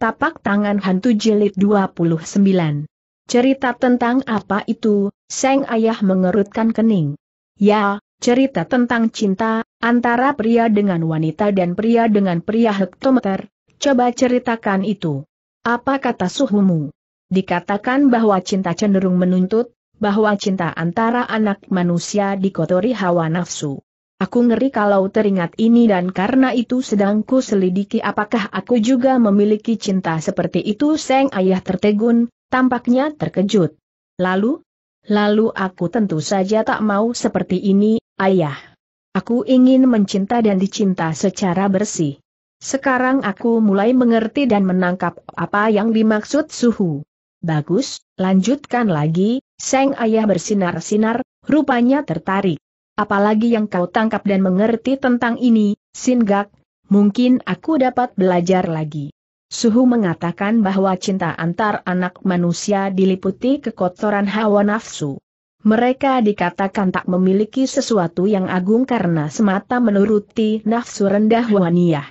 Tapak Tangan Hantu Jilid 29 Cerita tentang apa itu, Seng Ayah mengerutkan kening. Ya, cerita tentang cinta, antara pria dengan wanita dan pria dengan pria hektometer, coba ceritakan itu. Apa kata suhumu? Dikatakan bahwa cinta cenderung menuntut, bahwa cinta antara anak manusia dikotori hawa nafsu. Aku ngeri kalau teringat ini dan karena itu sedang ku selidiki apakah aku juga memiliki cinta seperti itu Seng ayah tertegun, tampaknya terkejut. Lalu? Lalu aku tentu saja tak mau seperti ini, ayah. Aku ingin mencinta dan dicinta secara bersih. Sekarang aku mulai mengerti dan menangkap apa yang dimaksud suhu. Bagus, lanjutkan lagi, Seng Ayah bersinar-sinar, rupanya tertarik apalagi yang kau tangkap dan mengerti tentang ini, Singak, mungkin aku dapat belajar lagi. Suhu mengatakan bahwa cinta antar anak manusia diliputi kekotoran hawa nafsu. Mereka dikatakan tak memiliki sesuatu yang agung karena semata menuruti nafsu rendah waniyah.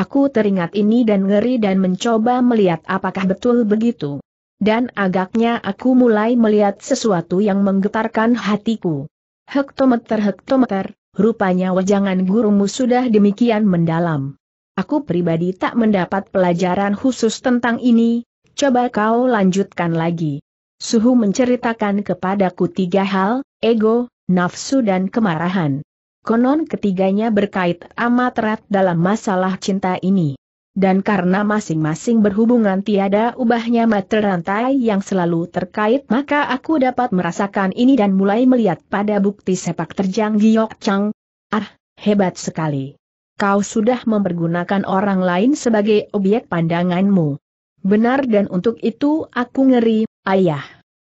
Aku teringat ini dan ngeri dan mencoba melihat apakah betul begitu. Dan agaknya aku mulai melihat sesuatu yang menggetarkan hatiku. Hektometer-hektometer, rupanya wajangan gurumu sudah demikian mendalam. Aku pribadi tak mendapat pelajaran khusus tentang ini, coba kau lanjutkan lagi. Suhu menceritakan kepadaku tiga hal, ego, nafsu dan kemarahan. Konon ketiganya berkait amat erat dalam masalah cinta ini dan karena masing-masing berhubungan tiada ubahnya materi rantai yang selalu terkait maka aku dapat merasakan ini dan mulai melihat pada bukti sepak terjang Giok Chang. Ah, hebat sekali. Kau sudah mempergunakan orang lain sebagai objek pandanganmu. Benar dan untuk itu aku ngeri, ayah.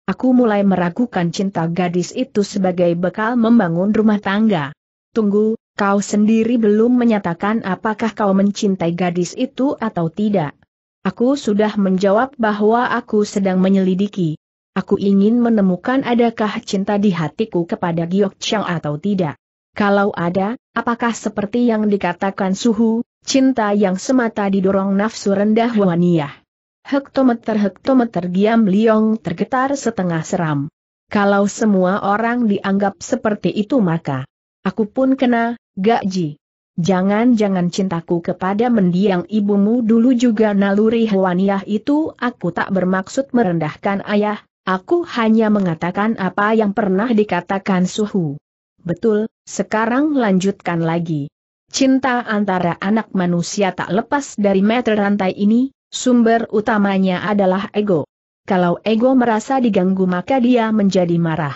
Aku mulai meragukan cinta gadis itu sebagai bekal membangun rumah tangga. Tunggu, Kau sendiri belum menyatakan apakah kau mencintai gadis itu atau tidak. Aku sudah menjawab bahwa aku sedang menyelidiki. Aku ingin menemukan adakah cinta di hatiku kepada Giok Chang atau tidak. Kalau ada, apakah seperti yang dikatakan suhu, cinta yang semata didorong nafsu rendah waniyah. Hektometer-hektometer Giam Liong tergetar setengah seram. Kalau semua orang dianggap seperti itu maka, aku pun kena, Gaji. Jangan-jangan cintaku kepada mendiang ibumu dulu juga naluri hewaniah itu aku tak bermaksud merendahkan ayah, aku hanya mengatakan apa yang pernah dikatakan suhu. Betul, sekarang lanjutkan lagi. Cinta antara anak manusia tak lepas dari meter rantai ini, sumber utamanya adalah ego. Kalau ego merasa diganggu maka dia menjadi marah.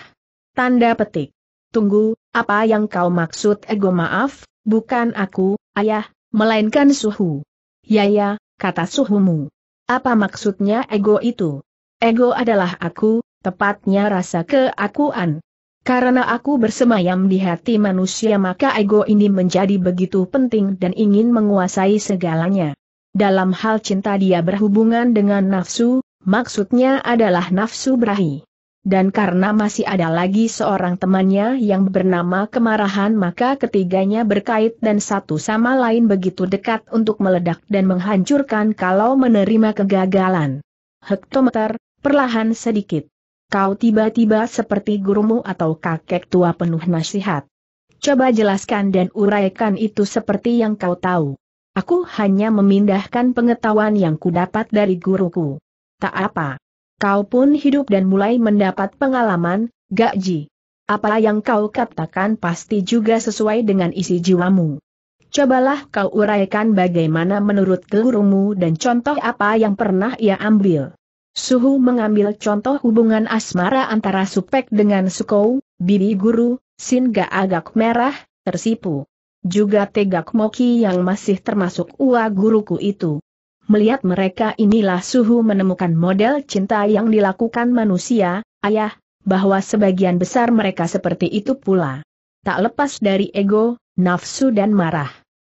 Tanda petik. Tunggu, apa yang kau maksud ego maaf, bukan aku, ayah, melainkan suhu. Ya ya, kata suhumu. Apa maksudnya ego itu? Ego adalah aku, tepatnya rasa keakuan. Karena aku bersemayam di hati manusia maka ego ini menjadi begitu penting dan ingin menguasai segalanya. Dalam hal cinta dia berhubungan dengan nafsu, maksudnya adalah nafsu berahi. Dan karena masih ada lagi seorang temannya yang bernama kemarahan maka ketiganya berkait dan satu sama lain begitu dekat untuk meledak dan menghancurkan kalau menerima kegagalan. Hektometer, perlahan sedikit. Kau tiba-tiba seperti gurumu atau kakek tua penuh nasihat. Coba jelaskan dan uraikan itu seperti yang kau tahu. Aku hanya memindahkan pengetahuan yang kudapat dari guruku. Tak apa. Kau pun hidup dan mulai mendapat pengalaman, gak ji? Apa yang kau katakan pasti juga sesuai dengan isi jiwamu. Cobalah kau uraikan bagaimana menurut gurumu dan contoh apa yang pernah ia ambil. Suhu mengambil contoh hubungan asmara antara Supek dengan Sukou, Bibi Guru, Ga agak merah, tersipu. Juga Tegak Moki yang masih termasuk ua guruku itu melihat mereka inilah Suhu menemukan model cinta yang dilakukan manusia, ayah, bahwa sebagian besar mereka seperti itu pula. Tak lepas dari ego, nafsu dan marah.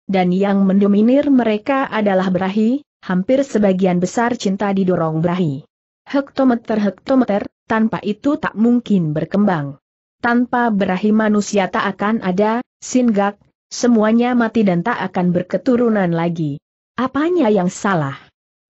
Dan yang mendominir mereka adalah berahi, hampir sebagian besar cinta didorong berahi. Hektometer-hektometer, tanpa itu tak mungkin berkembang. Tanpa berahi manusia tak akan ada, singgak, semuanya mati dan tak akan berketurunan lagi. Apanya yang salah?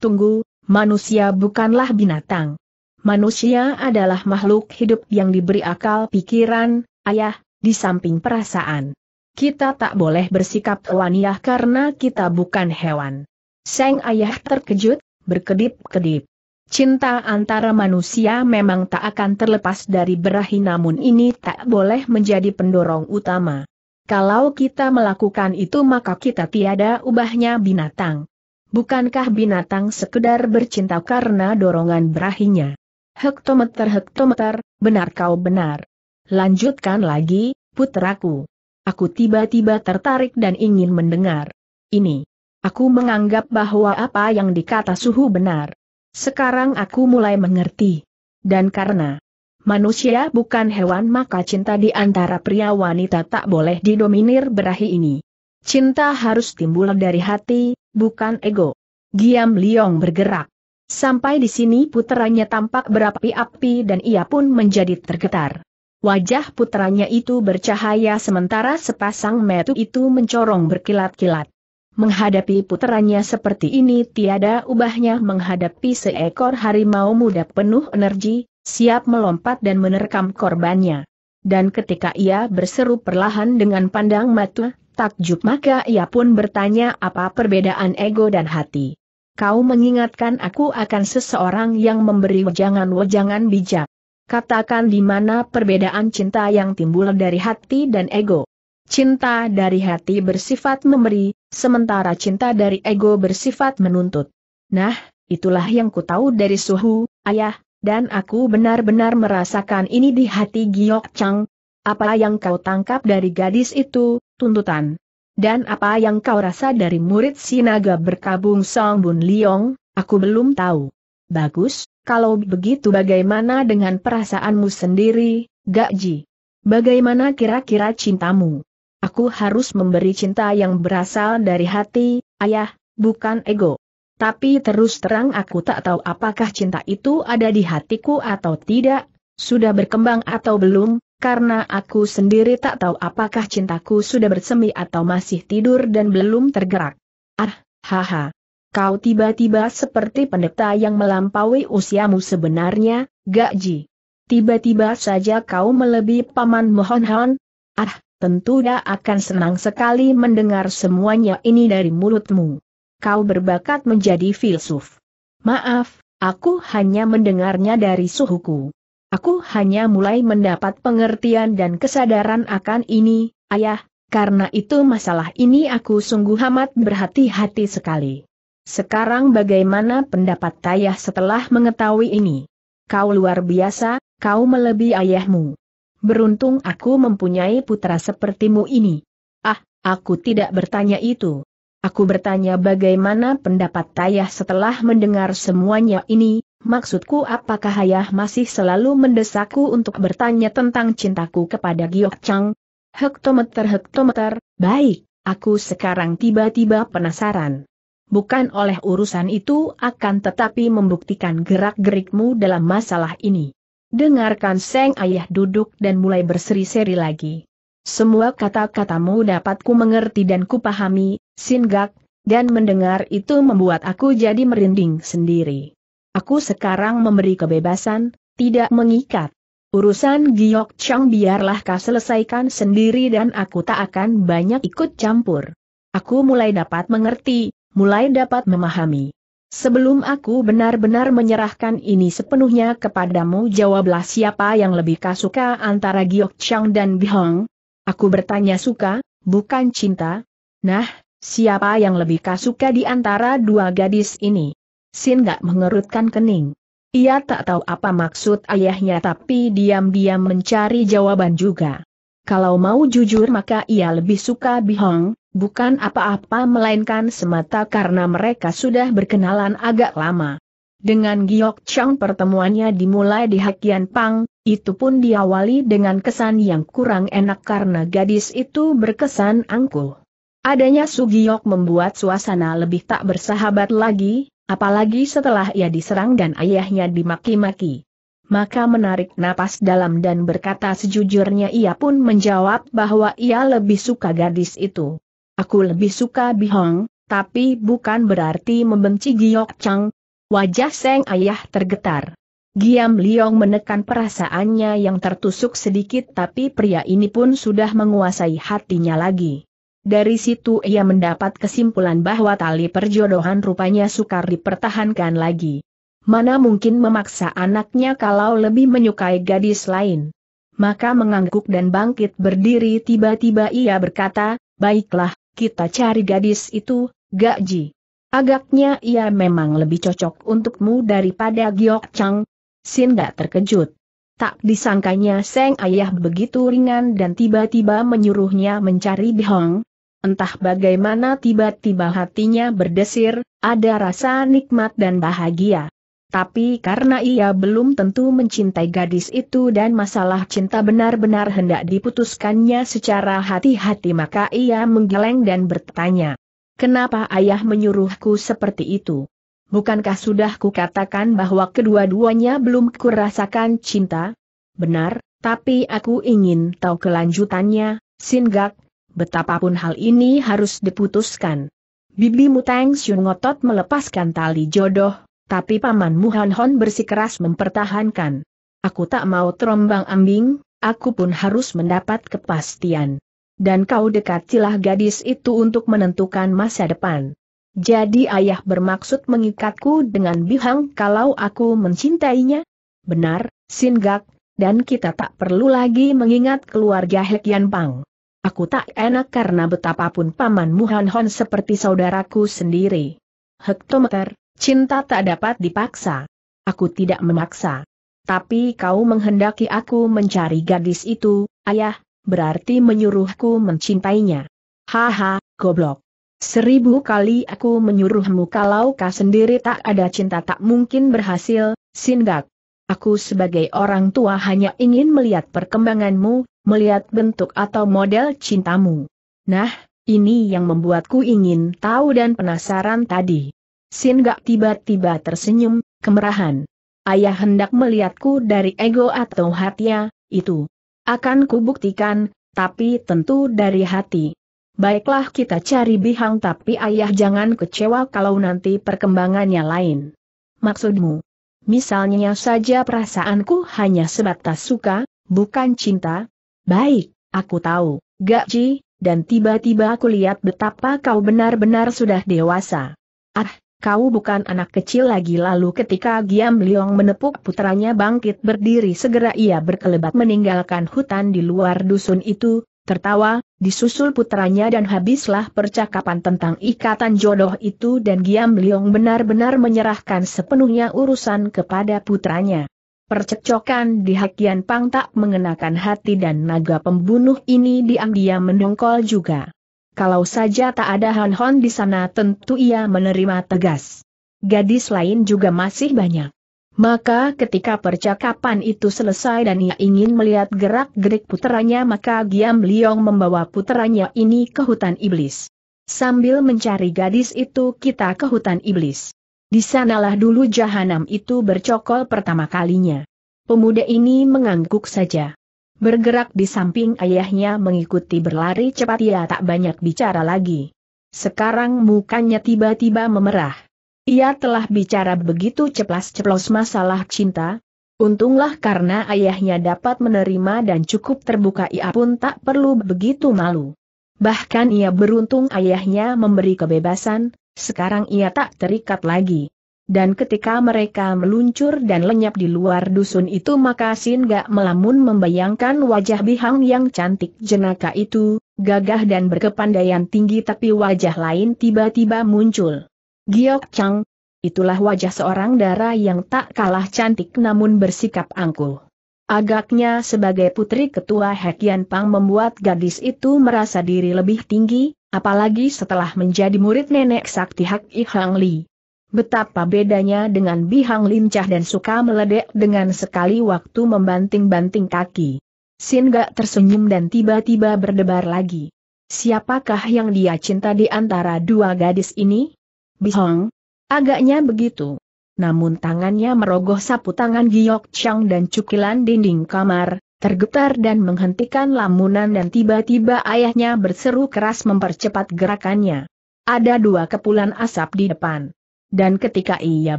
Tunggu, manusia bukanlah binatang. Manusia adalah makhluk hidup yang diberi akal pikiran, ayah, di samping perasaan. Kita tak boleh bersikap waniah karena kita bukan hewan. Seng ayah terkejut, berkedip-kedip. Cinta antara manusia memang tak akan terlepas dari berahi namun ini tak boleh menjadi pendorong utama. Kalau kita melakukan itu maka kita tiada ubahnya binatang. Bukankah binatang sekedar bercinta karena dorongan berahinya? Hektometer hektometer, benar kau benar. Lanjutkan lagi, putraku. Aku tiba-tiba tertarik dan ingin mendengar. Ini. Aku menganggap bahwa apa yang dikata suhu benar. Sekarang aku mulai mengerti. Dan karena manusia bukan hewan maka cinta di antara pria wanita tak boleh didominir berahi ini. Cinta harus timbul dari hati, bukan ego. Giam Liong bergerak. Sampai di sini putranya tampak berapi-api dan ia pun menjadi tergetar. Wajah putranya itu bercahaya sementara sepasang metu itu mencorong berkilat-kilat. Menghadapi putranya seperti ini tiada ubahnya menghadapi seekor harimau muda penuh energi, siap melompat dan menerkam korbannya. Dan ketika ia berseru perlahan dengan pandang mata, takjub maka ia pun bertanya apa perbedaan ego dan hati. Kau mengingatkan aku akan seseorang yang memberi wejangan-wejangan bijak. Katakan di mana perbedaan cinta yang timbul dari hati dan ego. Cinta dari hati bersifat memberi, sementara cinta dari ego bersifat menuntut. Nah, itulah yang ku tahu dari suhu, ayah, dan aku benar-benar merasakan ini di hati Giok Chang. Apa yang kau tangkap dari gadis itu, tuntutan? Dan apa yang kau rasa dari murid Sinaga berkabung Song Bun Liong, aku belum tahu. Bagus, kalau begitu bagaimana dengan perasaanmu sendiri, Gaji? Bagaimana kira-kira cintamu? Aku harus memberi cinta yang berasal dari hati, ayah, bukan ego. Tapi terus terang aku tak tahu apakah cinta itu ada di hatiku atau tidak, sudah berkembang atau belum, karena aku sendiri tak tahu apakah cintaku sudah bersemi atau masih tidur dan belum tergerak. Ah, haha. Kau tiba-tiba seperti pendeta yang melampaui usiamu sebenarnya, gak ji? Tiba-tiba saja kau melebihi paman mohon-hon. Ah, tentu dia akan senang sekali mendengar semuanya ini dari mulutmu kau berbakat menjadi filsuf. Maaf, aku hanya mendengarnya dari suhuku. Aku hanya mulai mendapat pengertian dan kesadaran akan ini, ayah, karena itu masalah ini aku sungguh amat berhati-hati sekali. Sekarang bagaimana pendapat ayah setelah mengetahui ini? Kau luar biasa, kau melebihi ayahmu. Beruntung aku mempunyai putra sepertimu ini. Ah, aku tidak bertanya itu. Aku bertanya bagaimana pendapat Tayah setelah mendengar semuanya ini, maksudku apakah Ayah masih selalu mendesakku untuk bertanya tentang cintaku kepada Giok Chang? Hektometer-hektometer, baik, aku sekarang tiba-tiba penasaran. Bukan oleh urusan itu akan tetapi membuktikan gerak-gerikmu dalam masalah ini. Dengarkan Seng Ayah duduk dan mulai berseri-seri lagi. Semua kata-katamu dapat ku mengerti dan kupahami, Singgak, dan mendengar itu membuat aku jadi merinding sendiri. Aku sekarang memberi kebebasan, tidak mengikat. Urusan Giok Chang biarlah kau selesaikan sendiri dan aku tak akan banyak ikut campur. Aku mulai dapat mengerti, mulai dapat memahami. Sebelum aku benar-benar menyerahkan ini sepenuhnya kepadamu jawablah siapa yang lebih kasuka antara Giok Chang dan Bihong, Aku bertanya suka, bukan cinta. Nah, siapa yang lebih kasuka di antara dua gadis ini? Sin gak mengerutkan kening. Ia tak tahu apa maksud ayahnya tapi diam-diam mencari jawaban juga. Kalau mau jujur maka ia lebih suka Bihong, bukan apa-apa melainkan semata karena mereka sudah berkenalan agak lama. Dengan Giok Chang pertemuannya dimulai di Hakian Pang, itu pun diawali dengan kesan yang kurang enak karena gadis itu berkesan angkuh. Adanya Sugiyok membuat suasana lebih tak bersahabat lagi, apalagi setelah ia diserang dan ayahnya dimaki-maki. Maka menarik napas dalam dan berkata sejujurnya ia pun menjawab bahwa ia lebih suka gadis itu. Aku lebih suka Bihong, tapi bukan berarti membenci Giyok Chang. Wajah Seng Ayah tergetar. Giam Liong menekan perasaannya yang tertusuk sedikit tapi pria ini pun sudah menguasai hatinya lagi. Dari situ ia mendapat kesimpulan bahwa tali perjodohan rupanya sukar dipertahankan lagi. Mana mungkin memaksa anaknya kalau lebih menyukai gadis lain. Maka mengangguk dan bangkit berdiri tiba-tiba ia berkata, baiklah, kita cari gadis itu, Ji? Agaknya ia memang lebih cocok untukmu daripada Giok Chang, Sin gak terkejut. Tak disangkanya Seng Ayah begitu ringan dan tiba-tiba menyuruhnya mencari Bihong. Entah bagaimana tiba-tiba hatinya berdesir, ada rasa nikmat dan bahagia. Tapi karena ia belum tentu mencintai gadis itu dan masalah cinta benar-benar hendak diputuskannya secara hati-hati maka ia menggeleng dan bertanya. Kenapa ayah menyuruhku seperti itu? Bukankah sudah kukatakan bahwa kedua-duanya belum kurasakan cinta? Benar, tapi aku ingin tahu kelanjutannya, Singgak, betapapun hal ini harus diputuskan. Bibi Muteng Xiong ngotot melepaskan tali jodoh, tapi Paman Muhan Hon bersikeras mempertahankan. Aku tak mau terombang ambing, aku pun harus mendapat kepastian. Dan kau dekatilah gadis itu untuk menentukan masa depan. Jadi ayah bermaksud mengikatku dengan Bihang kalau aku mencintainya? Benar, Singgak, dan kita tak perlu lagi mengingat keluarga Hekian Pang. Aku tak enak karena betapapun paman Muhanhon seperti saudaraku sendiri. Hektometer, cinta tak dapat dipaksa. Aku tidak memaksa. Tapi kau menghendaki aku mencari gadis itu, ayah, berarti menyuruhku mencintainya. Haha, goblok. Seribu kali aku menyuruhmu kalau kau sendiri tak ada cinta tak mungkin berhasil, Sindak. Aku sebagai orang tua hanya ingin melihat perkembanganmu, melihat bentuk atau model cintamu. Nah, ini yang membuatku ingin tahu dan penasaran tadi. Sindak tiba-tiba tersenyum, kemerahan. Ayah hendak melihatku dari ego atau hati itu. Akan kubuktikan, tapi tentu dari hati. Baiklah kita cari Bihang tapi ayah jangan kecewa kalau nanti perkembangannya lain. Maksudmu? Misalnya saja perasaanku hanya sebatas suka, bukan cinta? Baik, aku tahu, Gaji, dan tiba-tiba aku lihat betapa kau benar-benar sudah dewasa. Ah, kau bukan anak kecil lagi lalu ketika Giam Liong menepuk putranya bangkit berdiri segera ia berkelebat meninggalkan hutan di luar dusun itu, tertawa, disusul putranya dan habislah percakapan tentang ikatan jodoh itu dan Giam Liong benar-benar menyerahkan sepenuhnya urusan kepada putranya. Percocokan di Hakian Pang tak mengenakan hati dan naga pembunuh ini diam-diam mendongkol juga. Kalau saja tak ada Han Hon di sana tentu ia menerima tegas. Gadis lain juga masih banyak. Maka ketika percakapan itu selesai dan ia ingin melihat gerak-gerik puteranya maka Giam Liong membawa puteranya ini ke hutan iblis. Sambil mencari gadis itu kita ke hutan iblis. Di sanalah dulu jahanam itu bercokol pertama kalinya. Pemuda ini mengangguk saja. Bergerak di samping ayahnya mengikuti berlari cepat ia tak banyak bicara lagi. Sekarang mukanya tiba-tiba memerah. Ia telah bicara begitu ceplas-ceplos masalah cinta. Untunglah karena ayahnya dapat menerima dan cukup terbuka ia pun tak perlu begitu malu. Bahkan ia beruntung ayahnya memberi kebebasan, sekarang ia tak terikat lagi. Dan ketika mereka meluncur dan lenyap di luar dusun itu maka Sin gak melamun membayangkan wajah bihang yang cantik jenaka itu, gagah dan berkepandaian tinggi tapi wajah lain tiba-tiba muncul. Giok Chang, itulah wajah seorang dara yang tak kalah cantik namun bersikap angkuh. Agaknya sebagai putri ketua Hekian Pang membuat gadis itu merasa diri lebih tinggi, apalagi setelah menjadi murid nenek sakti Hak Hang Li. Betapa bedanya dengan Bihang lincah dan suka meledek dengan sekali waktu membanting-banting kaki. Sin gak tersenyum dan tiba-tiba berdebar lagi. Siapakah yang dia cinta di antara dua gadis ini? Bihong. Agaknya begitu. Namun tangannya merogoh sapu tangan Giok Chang dan cukilan dinding kamar, tergetar dan menghentikan lamunan dan tiba-tiba ayahnya berseru keras mempercepat gerakannya. Ada dua kepulan asap di depan. Dan ketika ia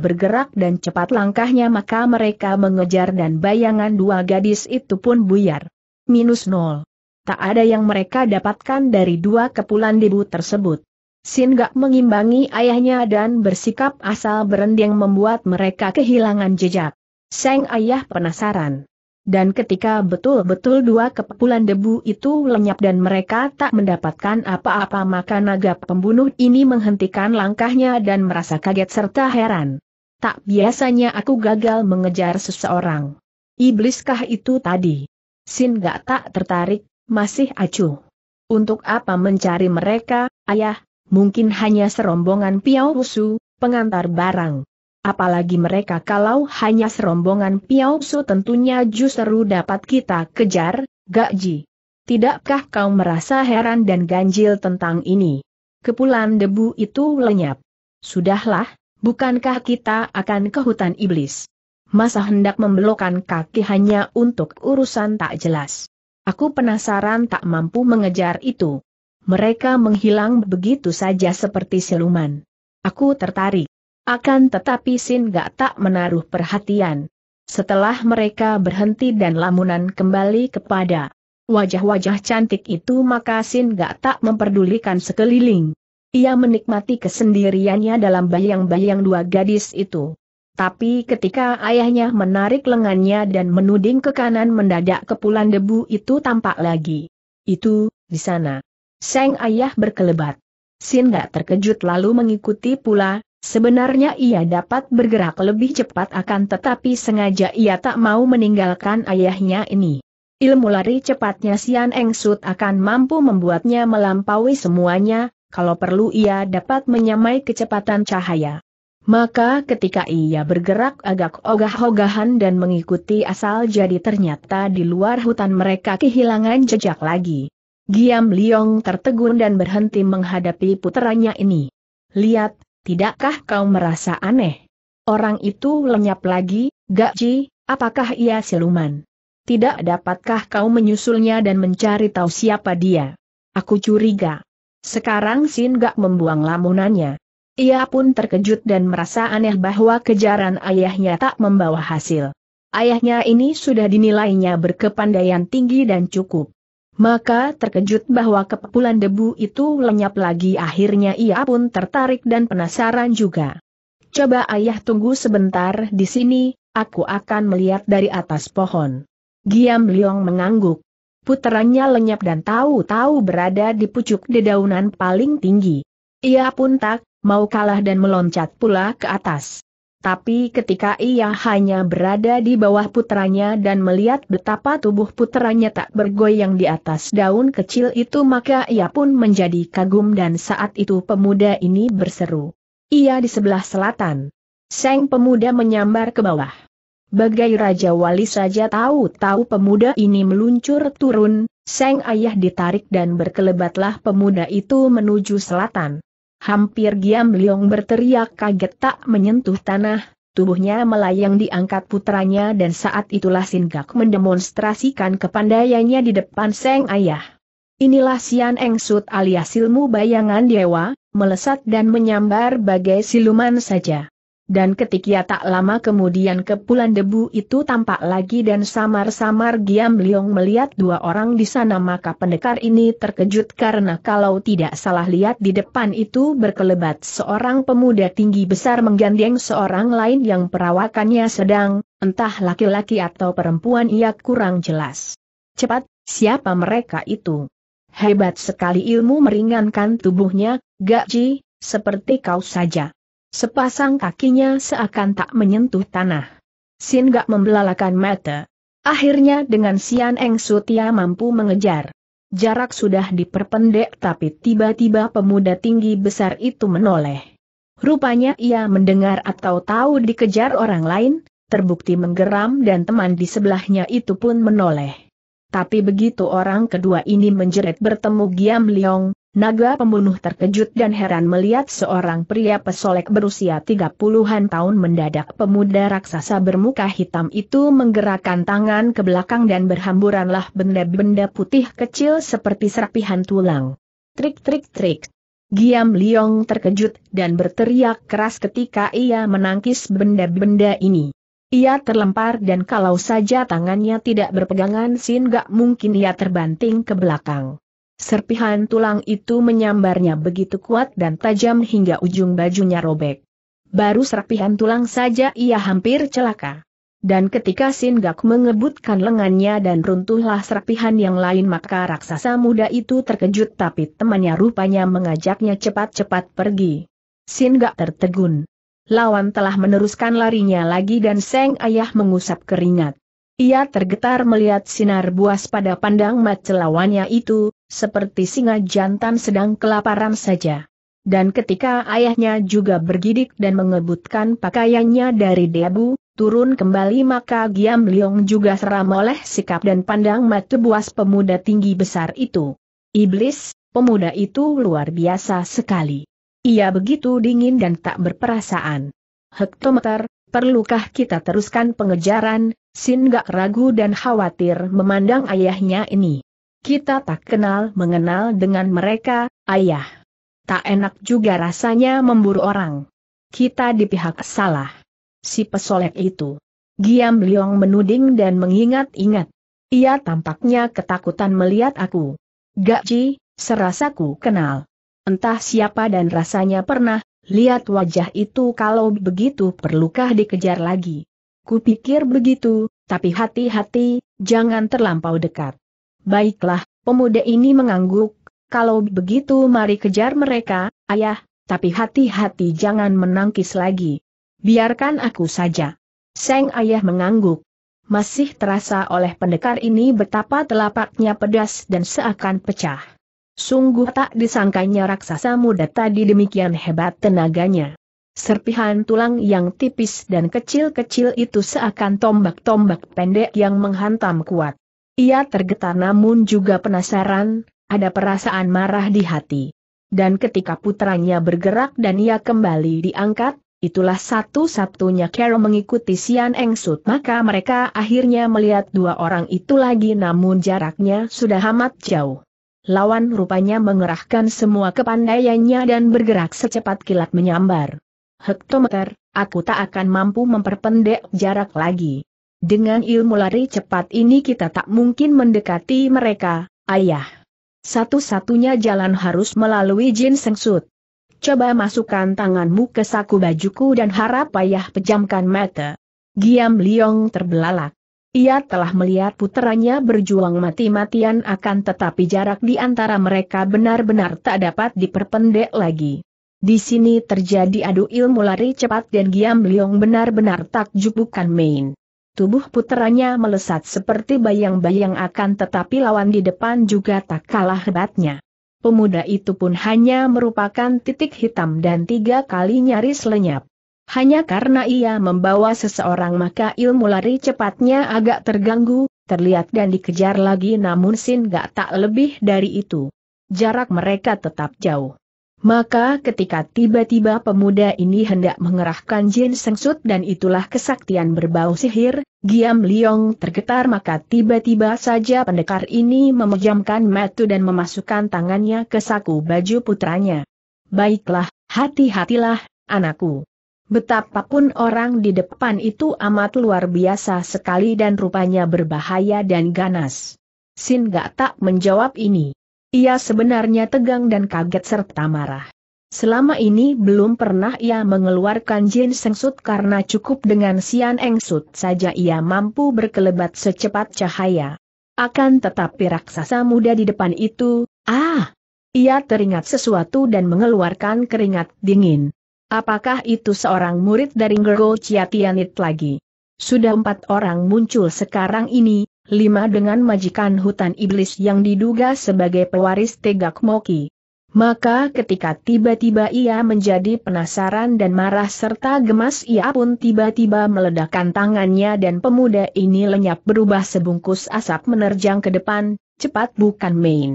bergerak dan cepat langkahnya maka mereka mengejar dan bayangan dua gadis itu pun buyar. Minus nol. Tak ada yang mereka dapatkan dari dua kepulan debu tersebut. Sin Gak mengimbangi ayahnya dan bersikap asal berendeng membuat mereka kehilangan jejak. Seng ayah penasaran. Dan ketika betul-betul dua kepulan debu itu lenyap dan mereka tak mendapatkan apa-apa maka naga pembunuh ini menghentikan langkahnya dan merasa kaget serta heran. Tak biasanya aku gagal mengejar seseorang. Ibliskah itu tadi? Sin gak tak tertarik, masih acuh. Untuk apa mencari mereka, ayah, mungkin hanya serombongan Piao Su, pengantar barang. Apalagi mereka kalau hanya serombongan Piao Su tentunya justru dapat kita kejar, gak ji? Tidakkah kau merasa heran dan ganjil tentang ini? Kepulan debu itu lenyap. Sudahlah, bukankah kita akan ke hutan iblis? Masa hendak membelokkan kaki hanya untuk urusan tak jelas. Aku penasaran tak mampu mengejar itu mereka menghilang begitu saja seperti siluman. Aku tertarik. Akan tetapi Sin Gak tak menaruh perhatian. Setelah mereka berhenti dan lamunan kembali kepada wajah-wajah cantik itu maka Sin Gak tak memperdulikan sekeliling. Ia menikmati kesendiriannya dalam bayang-bayang dua gadis itu. Tapi ketika ayahnya menarik lengannya dan menuding ke kanan mendadak kepulan debu itu tampak lagi. Itu, di sana. Seng ayah berkelebat. Sin gak terkejut lalu mengikuti pula, sebenarnya ia dapat bergerak lebih cepat akan tetapi sengaja ia tak mau meninggalkan ayahnya ini. Ilmu lari cepatnya Sian Eng Sut akan mampu membuatnya melampaui semuanya, kalau perlu ia dapat menyamai kecepatan cahaya. Maka ketika ia bergerak agak ogah-ogahan dan mengikuti asal jadi ternyata di luar hutan mereka kehilangan jejak lagi. Giam Liong tertegun dan berhenti menghadapi puteranya ini. Lihat, tidakkah kau merasa aneh? Orang itu lenyap lagi, gak Ji? apakah ia siluman? Tidak dapatkah kau menyusulnya dan mencari tahu siapa dia? Aku curiga. Sekarang Sin Gak membuang lamunannya. Ia pun terkejut dan merasa aneh bahwa kejaran ayahnya tak membawa hasil. Ayahnya ini sudah dinilainya berkepandaian tinggi dan cukup. Maka terkejut bahwa kepulan debu itu lenyap lagi akhirnya ia pun tertarik dan penasaran juga. Coba ayah tunggu sebentar di sini, aku akan melihat dari atas pohon. Giam Liong mengangguk. Puterannya lenyap dan tahu-tahu berada di pucuk dedaunan paling tinggi. Ia pun tak mau kalah dan meloncat pula ke atas. Tapi ketika ia hanya berada di bawah putranya dan melihat betapa tubuh putranya tak bergoyang di atas daun kecil itu maka ia pun menjadi kagum dan saat itu pemuda ini berseru. Ia di sebelah selatan. Seng pemuda menyambar ke bawah. Bagai Raja Wali saja tahu-tahu pemuda ini meluncur turun, Seng ayah ditarik dan berkelebatlah pemuda itu menuju selatan. Hampir Giam Liong berteriak kaget tak menyentuh tanah, tubuhnya melayang diangkat putranya dan saat itulah Singak mendemonstrasikan kepandaiannya di depan Seng Ayah. Inilah Sian Eng Sut alias ilmu bayangan dewa, melesat dan menyambar bagai siluman saja dan ketika tak lama kemudian kepulan debu itu tampak lagi dan samar-samar Giam Liong melihat dua orang di sana maka pendekar ini terkejut karena kalau tidak salah lihat di depan itu berkelebat seorang pemuda tinggi besar menggandeng seorang lain yang perawakannya sedang, entah laki-laki atau perempuan ia kurang jelas. Cepat, siapa mereka itu? Hebat sekali ilmu meringankan tubuhnya, gak ji seperti kau saja. Sepasang kakinya seakan tak menyentuh tanah. Sin gak membelalakan mata. Akhirnya dengan Sian Eng Sutia mampu mengejar. Jarak sudah diperpendek tapi tiba-tiba pemuda tinggi besar itu menoleh. Rupanya ia mendengar atau tahu dikejar orang lain, terbukti menggeram dan teman di sebelahnya itu pun menoleh. Tapi begitu orang kedua ini menjerit bertemu Giam Liong, Naga pembunuh terkejut dan heran melihat seorang pria pesolek berusia 30-an tahun mendadak pemuda raksasa bermuka hitam itu menggerakkan tangan ke belakang dan berhamburanlah benda-benda putih kecil seperti serpihan tulang. Trik-trik-trik. Giam Liong terkejut dan berteriak keras ketika ia menangkis benda-benda ini. Ia terlempar dan kalau saja tangannya tidak berpegangan sin gak mungkin ia terbanting ke belakang. Serpihan tulang itu menyambarnya begitu kuat dan tajam hingga ujung bajunya robek. Baru serpihan tulang saja ia hampir celaka. Dan ketika Sin Gak mengebutkan lengannya dan runtuhlah serpihan yang lain maka raksasa muda itu terkejut tapi temannya rupanya mengajaknya cepat-cepat pergi. Sin Gak tertegun. Lawan telah meneruskan larinya lagi dan Seng Ayah mengusap keringat. Ia tergetar melihat sinar buas pada pandang mat lawannya itu, seperti singa jantan sedang kelaparan saja. Dan ketika ayahnya juga bergidik dan mengebutkan pakaiannya dari debu, turun kembali maka Giam Leong juga seram oleh sikap dan pandang mata buas pemuda tinggi besar itu. Iblis, pemuda itu luar biasa sekali. Ia begitu dingin dan tak berperasaan. Hektometer, perlukah kita teruskan pengejaran? Sin gak ragu dan khawatir memandang ayahnya ini kita tak kenal mengenal dengan mereka, ayah. Tak enak juga rasanya memburu orang. Kita di pihak salah. Si pesolek itu. Giam Liong menuding dan mengingat-ingat. Ia tampaknya ketakutan melihat aku. Gak Ji, serasaku kenal. Entah siapa dan rasanya pernah, lihat wajah itu kalau begitu perlukah dikejar lagi. Kupikir begitu, tapi hati-hati, jangan terlampau dekat. Baiklah, pemuda ini mengangguk, kalau begitu mari kejar mereka, ayah, tapi hati-hati jangan menangkis lagi. Biarkan aku saja. Seng ayah mengangguk. Masih terasa oleh pendekar ini betapa telapaknya pedas dan seakan pecah. Sungguh tak disangkanya raksasa muda tadi demikian hebat tenaganya. Serpihan tulang yang tipis dan kecil-kecil itu seakan tombak-tombak pendek yang menghantam kuat. Ia tergetar namun juga penasaran, ada perasaan marah di hati. Dan ketika putranya bergerak dan ia kembali diangkat, itulah satu-satunya Carol mengikuti Sian Eng Sut maka mereka akhirnya melihat dua orang itu lagi namun jaraknya sudah amat jauh. Lawan rupanya mengerahkan semua kepandaiannya dan bergerak secepat kilat menyambar. Hektometer, aku tak akan mampu memperpendek jarak lagi. Dengan ilmu lari cepat ini kita tak mungkin mendekati mereka, ayah. Satu-satunya jalan harus melalui Jin Sengsut. Coba masukkan tanganmu ke saku bajuku dan harap ayah pejamkan mata. Giam Liong terbelalak. Ia telah melihat puteranya berjuang mati-matian akan tetapi jarak di antara mereka benar-benar tak dapat diperpendek lagi. Di sini terjadi adu ilmu lari cepat dan Giam Liong benar-benar takjub bukan main. Tubuh puteranya melesat seperti bayang-bayang akan tetapi lawan di depan juga tak kalah hebatnya. Pemuda itu pun hanya merupakan titik hitam dan tiga kali nyaris lenyap. Hanya karena ia membawa seseorang maka ilmu lari cepatnya agak terganggu, terlihat dan dikejar lagi namun Sin gak tak lebih dari itu. Jarak mereka tetap jauh. Maka ketika tiba-tiba pemuda ini hendak mengerahkan jin sengsut dan itulah kesaktian berbau sihir, Giam Liong tergetar maka tiba-tiba saja pendekar ini memejamkan mata dan memasukkan tangannya ke saku baju putranya. Baiklah, hati-hatilah, anakku. Betapapun orang di depan itu amat luar biasa sekali dan rupanya berbahaya dan ganas. Sin gak tak menjawab ini. Ia sebenarnya tegang dan kaget serta marah. Selama ini belum pernah ia mengeluarkan Jin Sengsut karena cukup dengan Sian Engsut saja ia mampu berkelebat secepat cahaya. Akan tetapi raksasa muda di depan itu, ah! Ia teringat sesuatu dan mengeluarkan keringat dingin. Apakah itu seorang murid dari Ngergo Chiatianit lagi? Sudah empat orang muncul sekarang ini, lima dengan majikan hutan iblis yang diduga sebagai pewaris Tegak Moki. Maka ketika tiba-tiba ia menjadi penasaran dan marah serta gemas ia pun tiba-tiba meledakkan tangannya dan pemuda ini lenyap berubah sebungkus asap menerjang ke depan, cepat bukan main.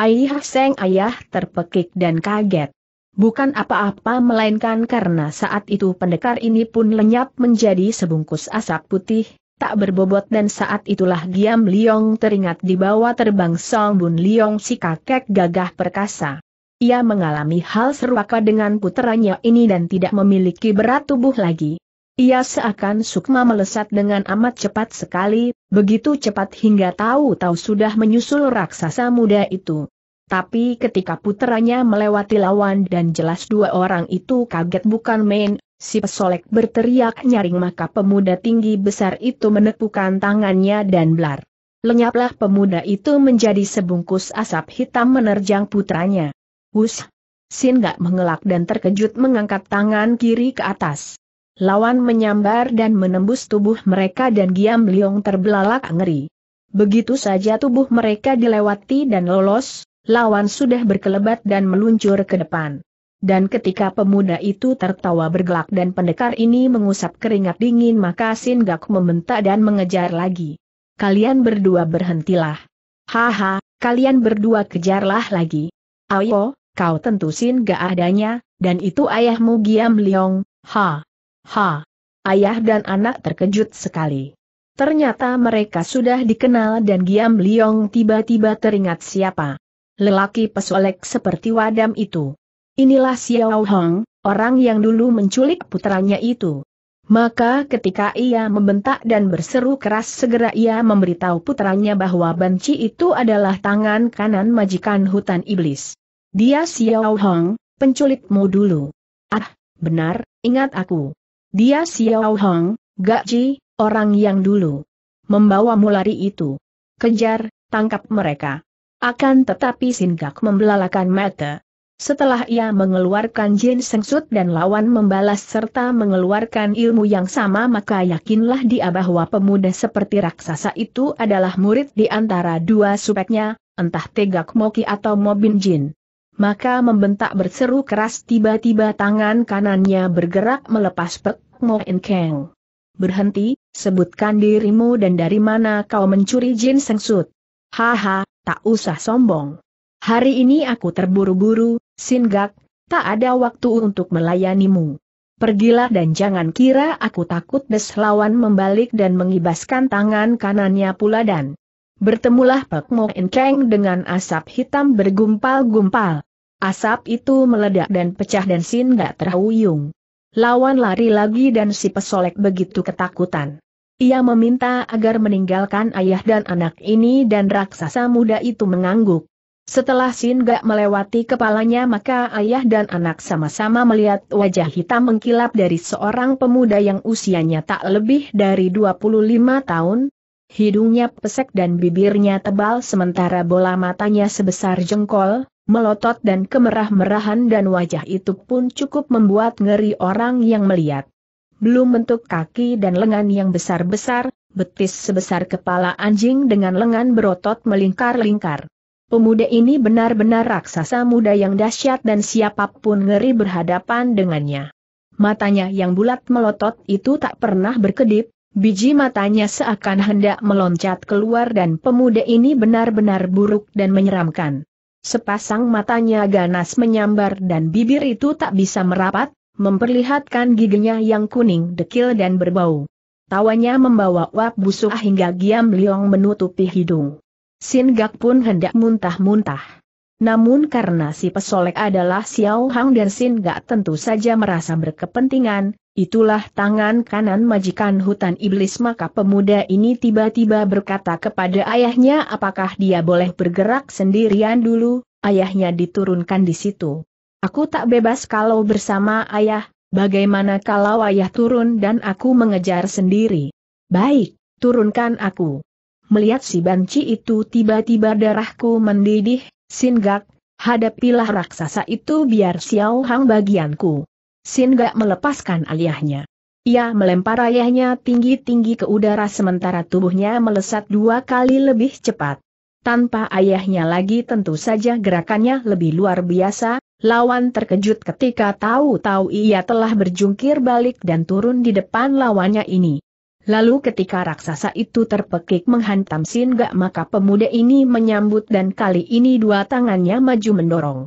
ayah Seng ayah terpekik dan kaget. Bukan apa-apa melainkan karena saat itu pendekar ini pun lenyap menjadi sebungkus asap putih, tak berbobot dan saat itulah Giam Liong teringat dibawa terbang Song Bun Liong si kakek gagah perkasa. Ia mengalami hal serupa dengan putranya ini dan tidak memiliki berat tubuh lagi. Ia seakan sukma melesat dengan amat cepat sekali, begitu cepat hingga tahu-tahu sudah menyusul raksasa muda itu. Tapi ketika putranya melewati lawan dan jelas dua orang itu kaget bukan main, Si pesolek berteriak nyaring maka pemuda tinggi besar itu menepukan tangannya dan belar. Lenyaplah pemuda itu menjadi sebungkus asap hitam menerjang putranya. Hus! Sin gak mengelak dan terkejut mengangkat tangan kiri ke atas. Lawan menyambar dan menembus tubuh mereka dan Giam Liong terbelalak ngeri. Begitu saja tubuh mereka dilewati dan lolos, lawan sudah berkelebat dan meluncur ke depan. Dan ketika pemuda itu tertawa bergelak dan pendekar ini mengusap keringat dingin maka sin gak membentak dan mengejar lagi. Kalian berdua berhentilah. Haha, kalian berdua kejarlah lagi. Ayo, kau tentu sin gak adanya, dan itu ayahmu Giam Leong, ha. Ha. Ayah dan anak terkejut sekali. Ternyata mereka sudah dikenal dan Giam Leong tiba-tiba teringat siapa. Lelaki pesolek seperti wadam itu. Inilah Xiao Hong, orang yang dulu menculik putranya itu. Maka ketika ia membentak dan berseru keras segera ia memberitahu putranya bahwa banci itu adalah tangan kanan majikan hutan iblis. Dia Xiao Hong, penculikmu dulu. Ah, benar, ingat aku. Dia Xiao Hong, Gaji, orang yang dulu. Membawamu lari itu. Kejar, tangkap mereka. Akan tetapi singgak membelalakan mata, setelah ia mengeluarkan Jin Sengsut dan lawan membalas serta mengeluarkan ilmu yang sama maka yakinlah dia bahwa pemuda seperti raksasa itu adalah murid di antara dua supeknya, entah Tegak Moki atau Mobin Jin. Maka membentak berseru keras tiba-tiba tangan kanannya bergerak melepas Pek Mo In Kang. Berhenti, sebutkan dirimu dan dari mana kau mencuri Jin Sengsut. Haha, tak usah sombong. Hari ini aku terburu-buru, Singgak, tak ada waktu untuk melayanimu. Pergilah dan jangan kira aku takut Deslawan membalik dan mengibaskan tangan kanannya pula dan bertemulah Pek Mo Keng dengan asap hitam bergumpal-gumpal. Asap itu meledak dan pecah dan Sin gak terhuyung. Lawan lari lagi dan si pesolek begitu ketakutan. Ia meminta agar meninggalkan ayah dan anak ini dan raksasa muda itu mengangguk. Setelah sin gak melewati kepalanya maka ayah dan anak sama-sama melihat wajah hitam mengkilap dari seorang pemuda yang usianya tak lebih dari 25 tahun. Hidungnya pesek dan bibirnya tebal sementara bola matanya sebesar jengkol, melotot dan kemerah-merahan dan wajah itu pun cukup membuat ngeri orang yang melihat. Belum bentuk kaki dan lengan yang besar-besar, betis sebesar kepala anjing dengan lengan berotot melingkar-lingkar. Pemuda ini benar-benar raksasa muda yang dahsyat dan siapapun ngeri berhadapan dengannya. Matanya yang bulat melotot itu tak pernah berkedip, biji matanya seakan hendak meloncat keluar dan pemuda ini benar-benar buruk dan menyeramkan. Sepasang matanya ganas menyambar dan bibir itu tak bisa merapat, memperlihatkan giginya yang kuning dekil dan berbau. Tawanya membawa uap busuk hingga Giam Liong menutupi hidung. Sin Gak pun hendak muntah-muntah. Namun karena si pesolek adalah Xiao Hang dan Sin Gak tentu saja merasa berkepentingan, itulah tangan kanan majikan hutan iblis maka pemuda ini tiba-tiba berkata kepada ayahnya apakah dia boleh bergerak sendirian dulu, ayahnya diturunkan di situ. Aku tak bebas kalau bersama ayah, bagaimana kalau ayah turun dan aku mengejar sendiri? Baik, turunkan aku. Melihat si banci itu tiba-tiba darahku mendidih, Singgak, hadapilah raksasa itu biar Xiao Hang bagianku. Singgak melepaskan ayahnya. Ia melempar ayahnya tinggi-tinggi ke udara sementara tubuhnya melesat dua kali lebih cepat. Tanpa ayahnya lagi tentu saja gerakannya lebih luar biasa, lawan terkejut ketika tahu-tahu ia telah berjungkir balik dan turun di depan lawannya ini. Lalu ketika raksasa itu terpekik menghantam Singa maka pemuda ini menyambut dan kali ini dua tangannya maju mendorong.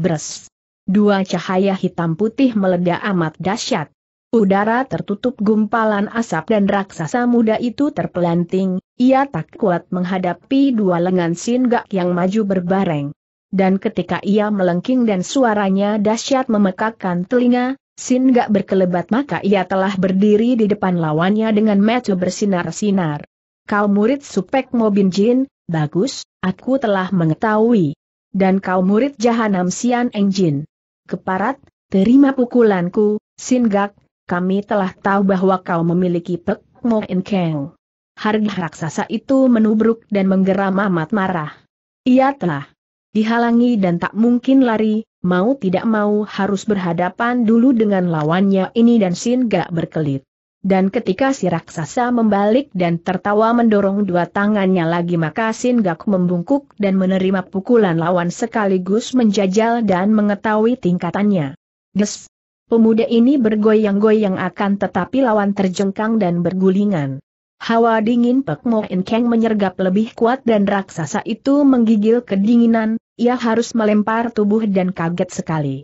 Bres. Dua cahaya hitam putih meledak amat dahsyat. Udara tertutup gumpalan asap dan raksasa muda itu terpelanting, ia tak kuat menghadapi dua lengan Singa yang maju berbareng. Dan ketika ia melengking dan suaranya dahsyat memekakkan telinga, Sin gak berkelebat maka ia telah berdiri di depan lawannya dengan mata bersinar-sinar. Kau murid Supek Mobin Jin, bagus, aku telah mengetahui. Dan kau murid Jahanam Sian Eng Jin. Keparat, terima pukulanku, Sin Gak, kami telah tahu bahwa kau memiliki Pek Mo In keng. Harga raksasa itu menubruk dan menggeram amat marah. Ia telah dihalangi dan tak mungkin lari, mau tidak mau harus berhadapan dulu dengan lawannya ini dan Sin gak berkelit. Dan ketika si raksasa membalik dan tertawa mendorong dua tangannya lagi maka Sin Gak membungkuk dan menerima pukulan lawan sekaligus menjajal dan mengetahui tingkatannya. Des! Pemuda ini bergoyang-goyang akan tetapi lawan terjengkang dan bergulingan. Hawa dingin Pek Mo Keng menyergap lebih kuat dan raksasa itu menggigil kedinginan, ia harus melempar tubuh dan kaget sekali.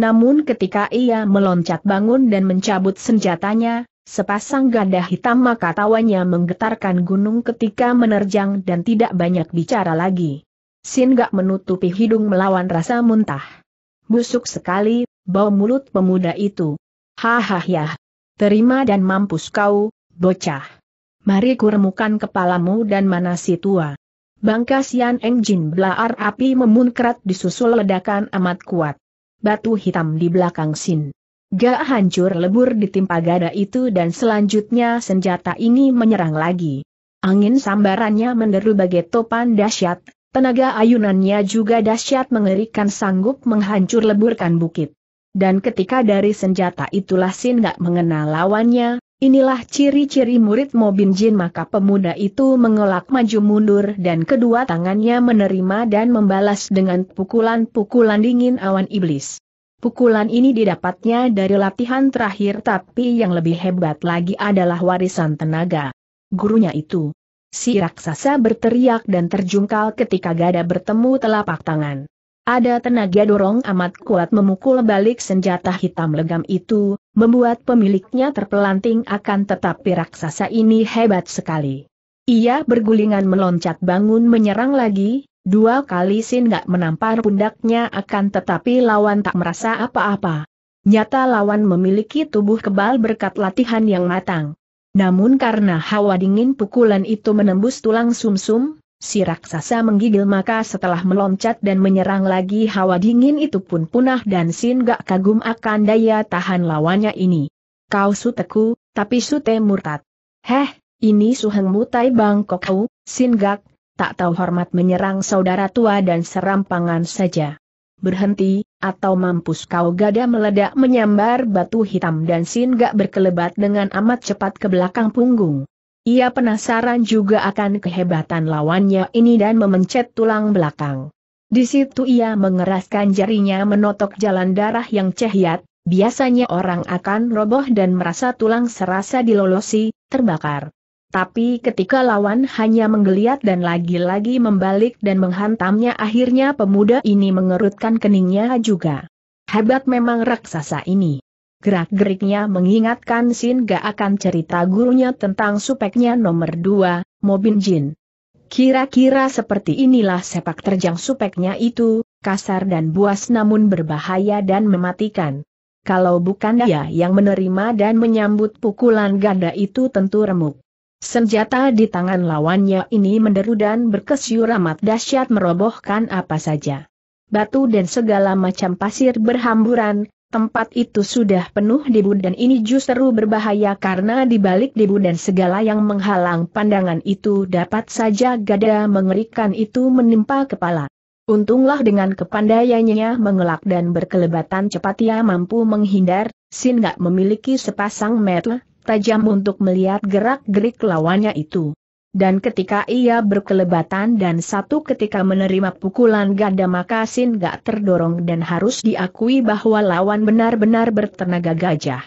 Namun ketika ia meloncat bangun dan mencabut senjatanya, sepasang ganda hitam maka tawanya menggetarkan gunung ketika menerjang dan tidak banyak bicara lagi. Sin gak menutupi hidung melawan rasa muntah. Busuk sekali, bau mulut pemuda itu. Hahaha. Ya. Terima dan mampus kau, bocah. Mari kuremukan kepalamu dan manasi tua. Bangka Sian Eng Jin belaar api memunkrat disusul ledakan amat kuat. Batu hitam di belakang Sin. Gak hancur lebur ditimpa gada itu dan selanjutnya senjata ini menyerang lagi. Angin sambarannya menderu bagai topan dahsyat, tenaga ayunannya juga dahsyat mengerikan sanggup menghancur leburkan bukit. Dan ketika dari senjata itulah Sin gak mengenal lawannya, Inilah ciri-ciri murid Mobin Jin maka pemuda itu mengelak maju mundur dan kedua tangannya menerima dan membalas dengan pukulan-pukulan dingin awan iblis. Pukulan ini didapatnya dari latihan terakhir tapi yang lebih hebat lagi adalah warisan tenaga. Gurunya itu. Si raksasa berteriak dan terjungkal ketika gada bertemu telapak tangan. Ada tenaga dorong amat kuat memukul balik senjata hitam legam itu, membuat pemiliknya terpelanting akan tetapi raksasa ini hebat sekali. Ia bergulingan meloncat bangun menyerang lagi, dua kali Sin gak menampar pundaknya akan tetapi lawan tak merasa apa-apa. Nyata lawan memiliki tubuh kebal berkat latihan yang matang. Namun karena hawa dingin pukulan itu menembus tulang sumsum, -sum, Si raksasa menggigil maka setelah meloncat dan menyerang lagi hawa dingin itu pun punah dan Sin gak kagum akan daya tahan lawannya ini. Kau suteku, tapi sute murtad. Heh, ini suheng mutai bangkok kau, Sin gak, tak tahu hormat menyerang saudara tua dan serampangan saja. Berhenti, atau mampus kau gada meledak menyambar batu hitam dan Sin gak berkelebat dengan amat cepat ke belakang punggung. Ia penasaran juga akan kehebatan lawannya ini dan memencet tulang belakang. Di situ ia mengeraskan jarinya menotok jalan darah yang cehyat, biasanya orang akan roboh dan merasa tulang serasa dilolosi, terbakar. Tapi ketika lawan hanya menggeliat dan lagi-lagi membalik dan menghantamnya akhirnya pemuda ini mengerutkan keningnya juga. Hebat memang raksasa ini. Gerak-geriknya mengingatkan sin gak akan cerita gurunya tentang supeknya nomor dua, Mobin Jin. Kira-kira seperti inilah sepak terjang supeknya itu, kasar dan buas namun berbahaya dan mematikan. Kalau bukan dia yang menerima dan menyambut pukulan ganda itu tentu remuk. Senjata di tangan lawannya ini menderu dan berkesyur amat dahsyat merobohkan apa saja. Batu dan segala macam pasir berhamburan, Tempat itu sudah penuh debu dan ini justru berbahaya karena di balik debu dan segala yang menghalang pandangan itu dapat saja gada mengerikan itu menimpa kepala. Untunglah dengan kepandaiannya mengelak dan berkelebatan cepat ia mampu menghindar, Sin gak memiliki sepasang mata tajam untuk melihat gerak-gerik lawannya itu. Dan ketika ia berkelebatan dan satu ketika menerima pukulan gada maka Sin gak terdorong dan harus diakui bahwa lawan benar-benar bertenaga gajah.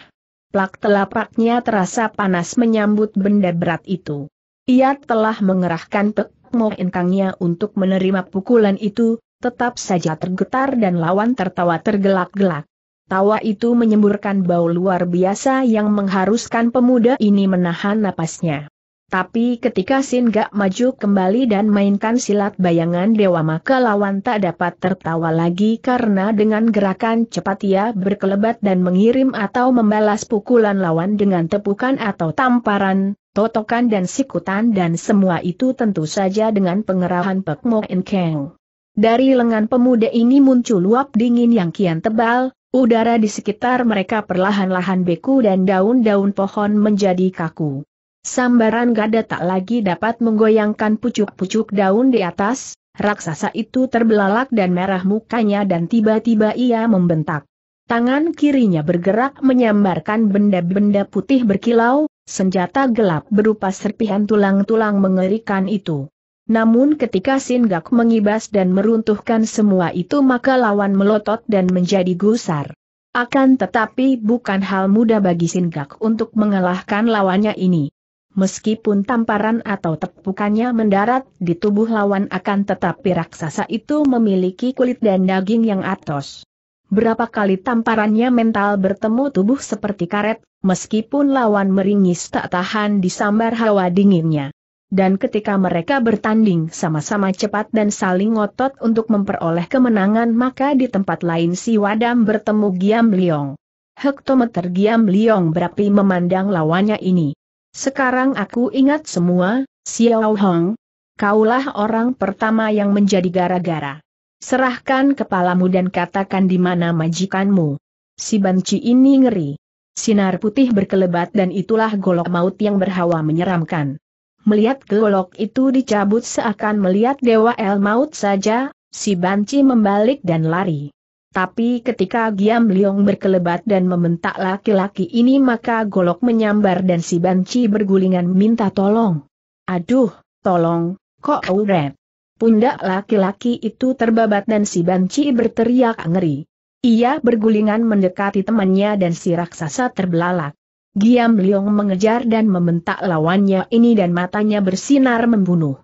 Plak telapaknya terasa panas menyambut benda berat itu. Ia telah mengerahkan pek mo engkangnya untuk menerima pukulan itu, tetap saja tergetar dan lawan tertawa tergelak-gelak. Tawa itu menyemburkan bau luar biasa yang mengharuskan pemuda ini menahan napasnya. Tapi ketika Sin Gak maju kembali dan mainkan silat bayangan dewa maka lawan tak dapat tertawa lagi karena dengan gerakan cepat ia berkelebat dan mengirim atau membalas pukulan lawan dengan tepukan atau tamparan, totokan dan sikutan dan semua itu tentu saja dengan pengerahan Pek Mo Keng. Dari lengan pemuda ini muncul uap dingin yang kian tebal, udara di sekitar mereka perlahan-lahan beku dan daun-daun pohon menjadi kaku. Sambaran gada tak lagi dapat menggoyangkan pucuk-pucuk daun di atas, raksasa itu terbelalak dan merah mukanya dan tiba-tiba ia membentak. Tangan kirinya bergerak menyambarkan benda-benda putih berkilau, senjata gelap berupa serpihan tulang-tulang mengerikan itu. Namun ketika Singak mengibas dan meruntuhkan semua itu maka lawan melotot dan menjadi gusar. Akan tetapi bukan hal mudah bagi Singak untuk mengalahkan lawannya ini. Meskipun tamparan atau tepukannya mendarat di tubuh lawan akan tetapi raksasa itu memiliki kulit dan daging yang atos. Berapa kali tamparannya mental bertemu tubuh seperti karet, meskipun lawan meringis tak tahan disambar hawa dinginnya. Dan ketika mereka bertanding sama-sama cepat dan saling ngotot untuk memperoleh kemenangan maka di tempat lain si Wadam bertemu Giam Liong. Hektometer Giam Liong berapi memandang lawannya ini. Sekarang aku ingat semua, Xiao Hong. Kaulah orang pertama yang menjadi gara-gara. Serahkan kepalamu dan katakan di mana majikanmu. Si banci ini ngeri. Sinar putih berkelebat dan itulah golok maut yang berhawa menyeramkan. Melihat golok itu dicabut seakan melihat dewa el maut saja, si banci membalik dan lari. Tapi ketika Giam Liong berkelebat dan membentak laki-laki ini maka golok menyambar dan si banci bergulingan minta tolong. Aduh, tolong, kok uret. Pundak laki-laki itu terbabat dan si banci berteriak ngeri. Ia bergulingan mendekati temannya dan si raksasa terbelalak. Giam Liong mengejar dan membentak lawannya ini dan matanya bersinar membunuh.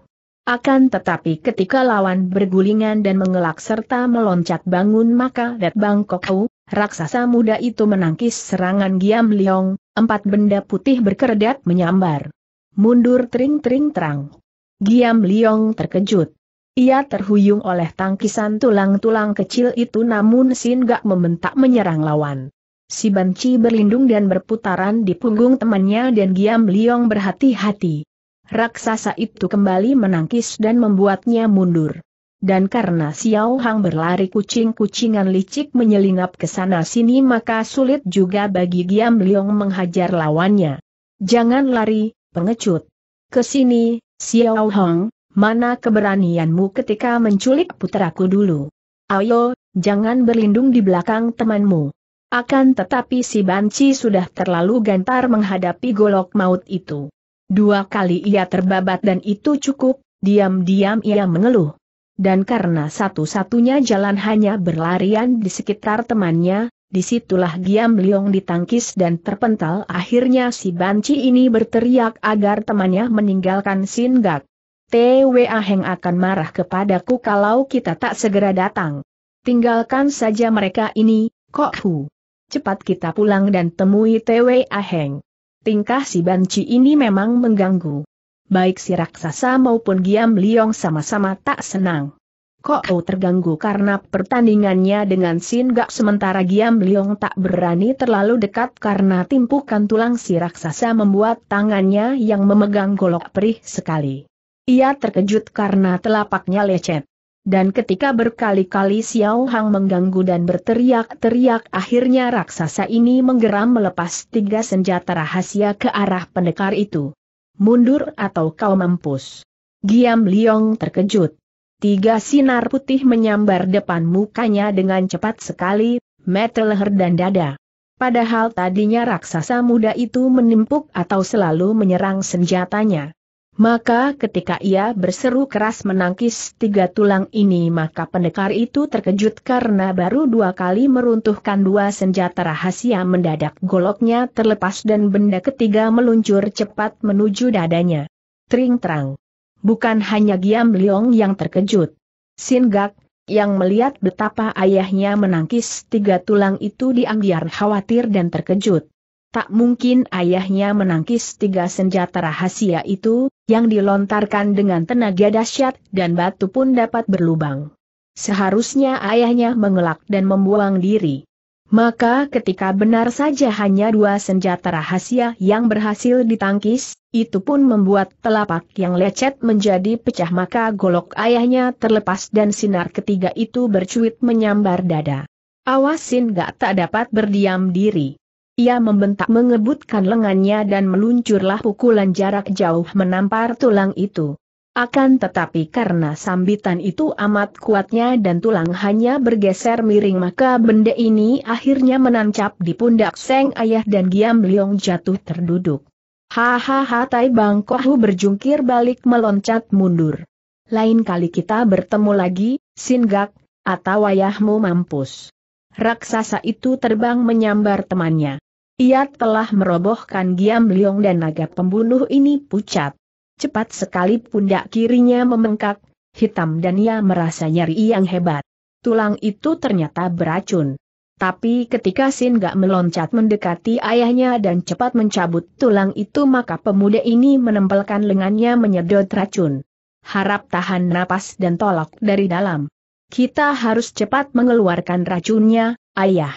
Akan tetapi ketika lawan bergulingan dan mengelak serta meloncat bangun maka Dat Bangkok Hu, raksasa muda itu menangkis serangan Giam Liong, empat benda putih berkeredat menyambar. Mundur tering-tering terang. Giam Liong terkejut. Ia terhuyung oleh tangkisan tulang-tulang kecil itu namun Sin gak membentak menyerang lawan. Si banci berlindung dan berputaran di punggung temannya dan Giam Liong berhati-hati raksasa itu kembali menangkis dan membuatnya mundur. Dan karena Xiao Hang berlari kucing-kucingan licik menyelinap ke sana-sini maka sulit juga bagi Giam Liong menghajar lawannya. Jangan lari, pengecut. Kesini, Xiao Hang, mana keberanianmu ketika menculik putraku dulu? Ayo, jangan berlindung di belakang temanmu. Akan tetapi si banci sudah terlalu gantar menghadapi golok maut itu. Dua kali ia terbabat dan itu cukup, diam-diam ia mengeluh. Dan karena satu-satunya jalan hanya berlarian di sekitar temannya, disitulah Giam Liong ditangkis dan terpental akhirnya si banci ini berteriak agar temannya meninggalkan Gak. TWA Heng akan marah kepadaku kalau kita tak segera datang. Tinggalkan saja mereka ini, Kok Hu. Cepat kita pulang dan temui TWA Heng. Tingkah si banci ini memang mengganggu. Baik si raksasa maupun Giam Liong sama-sama tak senang. Kok kau terganggu karena pertandingannya dengan Sin Gak sementara Giam Liong tak berani terlalu dekat karena timpukan tulang si raksasa membuat tangannya yang memegang golok perih sekali. Ia terkejut karena telapaknya lecet dan ketika berkali-kali Xiao Hang mengganggu dan berteriak-teriak akhirnya raksasa ini menggeram melepas tiga senjata rahasia ke arah pendekar itu. Mundur atau kau mampus. Giam Liong terkejut. Tiga sinar putih menyambar depan mukanya dengan cepat sekali, metal leher dan dada. Padahal tadinya raksasa muda itu menimpuk atau selalu menyerang senjatanya. Maka ketika ia berseru keras menangkis tiga tulang ini maka pendekar itu terkejut karena baru dua kali meruntuhkan dua senjata rahasia mendadak goloknya terlepas dan benda ketiga meluncur cepat menuju dadanya. Tring terang. Bukan hanya Giam Leong yang terkejut. Singak, yang melihat betapa ayahnya menangkis tiga tulang itu diambiar khawatir dan terkejut. Tak mungkin ayahnya menangkis tiga senjata rahasia itu, yang dilontarkan dengan tenaga dahsyat dan batu pun dapat berlubang. Seharusnya ayahnya mengelak dan membuang diri. Maka ketika benar saja hanya dua senjata rahasia yang berhasil ditangkis, itu pun membuat telapak yang lecet menjadi pecah maka golok ayahnya terlepas dan sinar ketiga itu bercuit menyambar dada. Awasin gak tak dapat berdiam diri. Ia membentak mengebutkan lengannya dan meluncurlah pukulan jarak jauh menampar tulang itu. Akan tetapi karena sambitan itu amat kuatnya dan tulang hanya bergeser miring maka benda ini akhirnya menancap di pundak Seng Ayah dan Giam Liong jatuh terduduk. Hahaha Tai Bang Kohu berjungkir balik meloncat mundur. Lain kali kita bertemu lagi, Singak, atau ayahmu mampus. Raksasa itu terbang menyambar temannya. Ia telah merobohkan Giam Liong dan naga pembunuh ini pucat. Cepat sekali pundak kirinya memengkak, hitam dan ia merasa nyeri yang hebat. Tulang itu ternyata beracun. Tapi ketika Sin Gak meloncat mendekati ayahnya dan cepat mencabut tulang itu maka pemuda ini menempelkan lengannya menyedot racun. Harap tahan napas dan tolak dari dalam. Kita harus cepat mengeluarkan racunnya, ayah.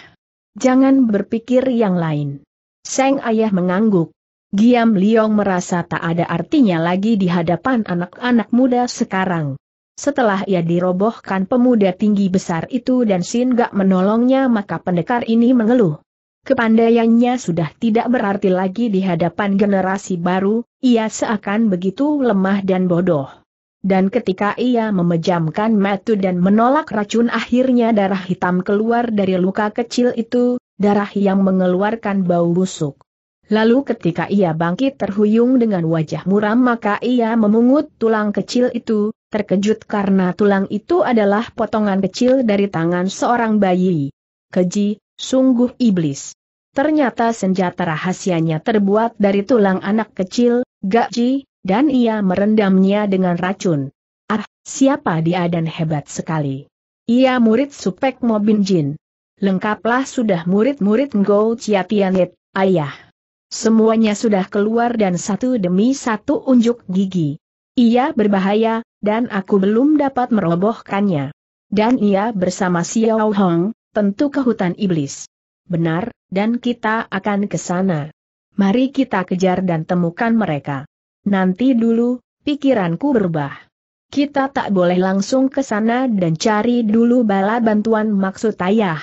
Jangan berpikir yang lain. Seng ayah mengangguk. Giam Liong merasa tak ada artinya lagi di hadapan anak-anak muda sekarang. Setelah ia dirobohkan pemuda tinggi besar itu dan Sin gak menolongnya maka pendekar ini mengeluh. Kepandaiannya sudah tidak berarti lagi di hadapan generasi baru, ia seakan begitu lemah dan bodoh dan ketika ia memejamkan mata dan menolak racun akhirnya darah hitam keluar dari luka kecil itu, darah yang mengeluarkan bau busuk. Lalu ketika ia bangkit terhuyung dengan wajah muram maka ia memungut tulang kecil itu, terkejut karena tulang itu adalah potongan kecil dari tangan seorang bayi. Keji, sungguh iblis. Ternyata senjata rahasianya terbuat dari tulang anak kecil, gaji dan ia merendamnya dengan racun. Ah, siapa dia dan hebat sekali. Ia murid Supek Mobin Jin. Lengkaplah sudah murid-murid Chia Tianet, ayah. Semuanya sudah keluar dan satu demi satu unjuk gigi. Ia berbahaya, dan aku belum dapat merobohkannya. Dan ia bersama Xiao Hong, tentu ke hutan iblis. Benar, dan kita akan ke sana. Mari kita kejar dan temukan mereka. Nanti dulu, pikiranku berubah. Kita tak boleh langsung ke sana dan cari dulu bala bantuan maksud ayah.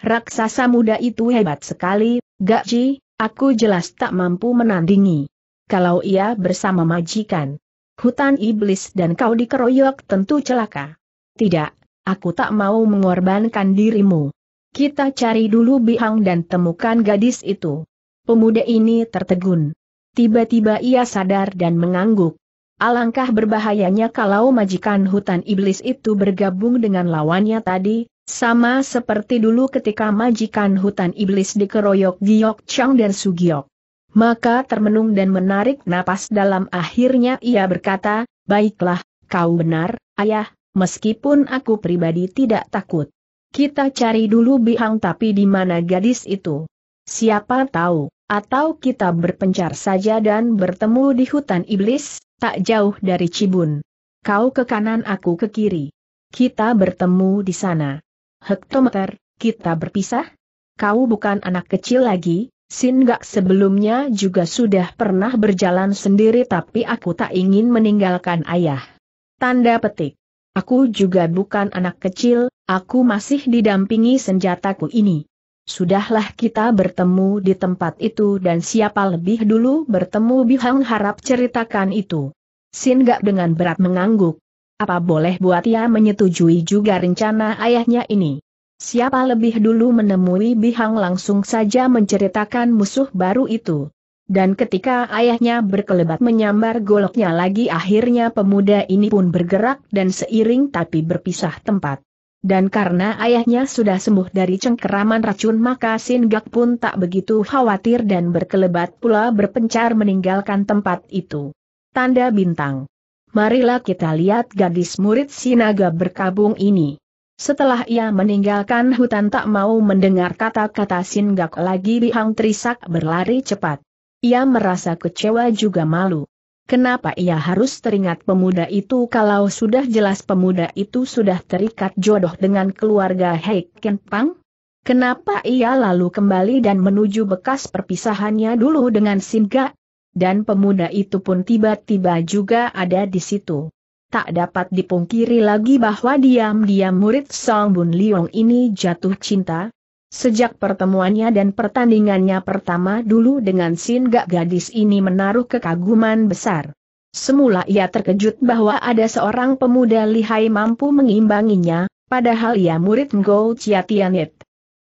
Raksasa muda itu hebat sekali, gak ji? aku jelas tak mampu menandingi. Kalau ia bersama majikan, hutan iblis dan kau dikeroyok tentu celaka. Tidak, aku tak mau mengorbankan dirimu. Kita cari dulu Bihang dan temukan gadis itu. Pemuda ini tertegun. Tiba-tiba ia sadar dan mengangguk. Alangkah berbahayanya kalau majikan hutan iblis itu bergabung dengan lawannya tadi, sama seperti dulu ketika majikan hutan iblis dikeroyok Giok Chang dan Sugiok. Maka termenung dan menarik napas dalam akhirnya ia berkata, Baiklah, kau benar, ayah, meskipun aku pribadi tidak takut. Kita cari dulu Bihang tapi di mana gadis itu? Siapa tahu? Atau kita berpencar saja dan bertemu di hutan iblis, tak jauh dari Cibun. Kau ke kanan aku ke kiri. Kita bertemu di sana. Hektometer, kita berpisah? Kau bukan anak kecil lagi, Sin Gak sebelumnya juga sudah pernah berjalan sendiri tapi aku tak ingin meninggalkan ayah. Tanda petik. Aku juga bukan anak kecil, aku masih didampingi senjataku ini. Sudahlah kita bertemu di tempat itu dan siapa lebih dulu bertemu Bihang harap ceritakan itu. Sin Gak dengan berat mengangguk. Apa boleh buat ia menyetujui juga rencana ayahnya ini? Siapa lebih dulu menemui Bihang langsung saja menceritakan musuh baru itu. Dan ketika ayahnya berkelebat menyambar goloknya lagi akhirnya pemuda ini pun bergerak dan seiring tapi berpisah tempat. Dan karena ayahnya sudah sembuh dari cengkeraman racun maka Singak pun tak begitu khawatir dan berkelebat pula berpencar meninggalkan tempat itu. Tanda bintang. Marilah kita lihat gadis murid Sinaga berkabung ini. Setelah ia meninggalkan hutan tak mau mendengar kata-kata Singak lagi Bihang Trisak berlari cepat. Ia merasa kecewa juga malu. Kenapa ia harus teringat pemuda itu kalau sudah jelas pemuda itu sudah terikat jodoh dengan keluarga Hei Pang? Kenapa ia lalu kembali dan menuju bekas perpisahannya dulu dengan Singa? Dan pemuda itu pun tiba-tiba juga ada di situ. Tak dapat dipungkiri lagi bahwa diam-diam murid Song Bun Liong ini jatuh cinta, Sejak pertemuannya dan pertandingannya pertama dulu dengan Sin gak gadis ini menaruh kekaguman besar. Semula ia terkejut bahwa ada seorang pemuda lihai mampu mengimbanginya, padahal ia murid Ngo Chiatianit.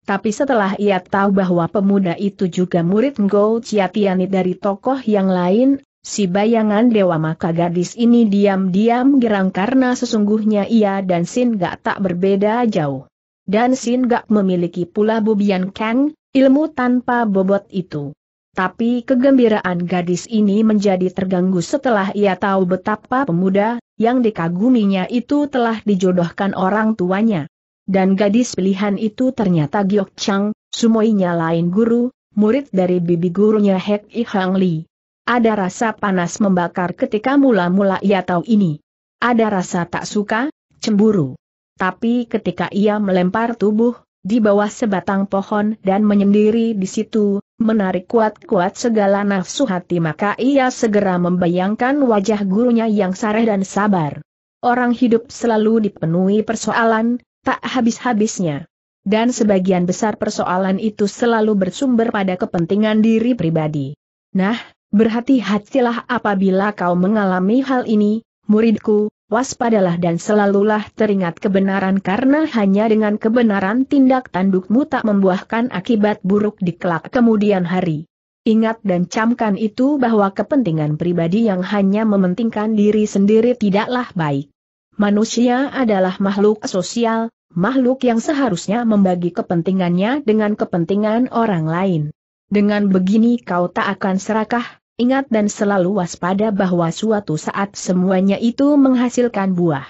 Tapi setelah ia tahu bahwa pemuda itu juga murid Ngo Chiatianit dari tokoh yang lain, si bayangan dewa maka gadis ini diam-diam girang karena sesungguhnya ia dan Sin gak tak berbeda jauh dan Sin Gak memiliki pula Bubian Kang, ilmu tanpa bobot itu. Tapi kegembiraan gadis ini menjadi terganggu setelah ia tahu betapa pemuda yang dikaguminya itu telah dijodohkan orang tuanya. Dan gadis pilihan itu ternyata Giok Chang, semuanya lain guru, murid dari bibi gurunya Hek I Hang Li. Ada rasa panas membakar ketika mula-mula ia tahu ini. Ada rasa tak suka, cemburu tapi ketika ia melempar tubuh, di bawah sebatang pohon dan menyendiri di situ, menarik kuat-kuat segala nafsu hati maka ia segera membayangkan wajah gurunya yang sareh dan sabar. Orang hidup selalu dipenuhi persoalan, tak habis-habisnya. Dan sebagian besar persoalan itu selalu bersumber pada kepentingan diri pribadi. Nah, berhati-hatilah apabila kau mengalami hal ini, muridku, waspadalah dan selalulah teringat kebenaran karena hanya dengan kebenaran tindak tandukmu tak membuahkan akibat buruk di kelak kemudian hari. Ingat dan camkan itu bahwa kepentingan pribadi yang hanya mementingkan diri sendiri tidaklah baik. Manusia adalah makhluk sosial, makhluk yang seharusnya membagi kepentingannya dengan kepentingan orang lain. Dengan begini kau tak akan serakah, Ingat dan selalu waspada bahwa suatu saat semuanya itu menghasilkan buah.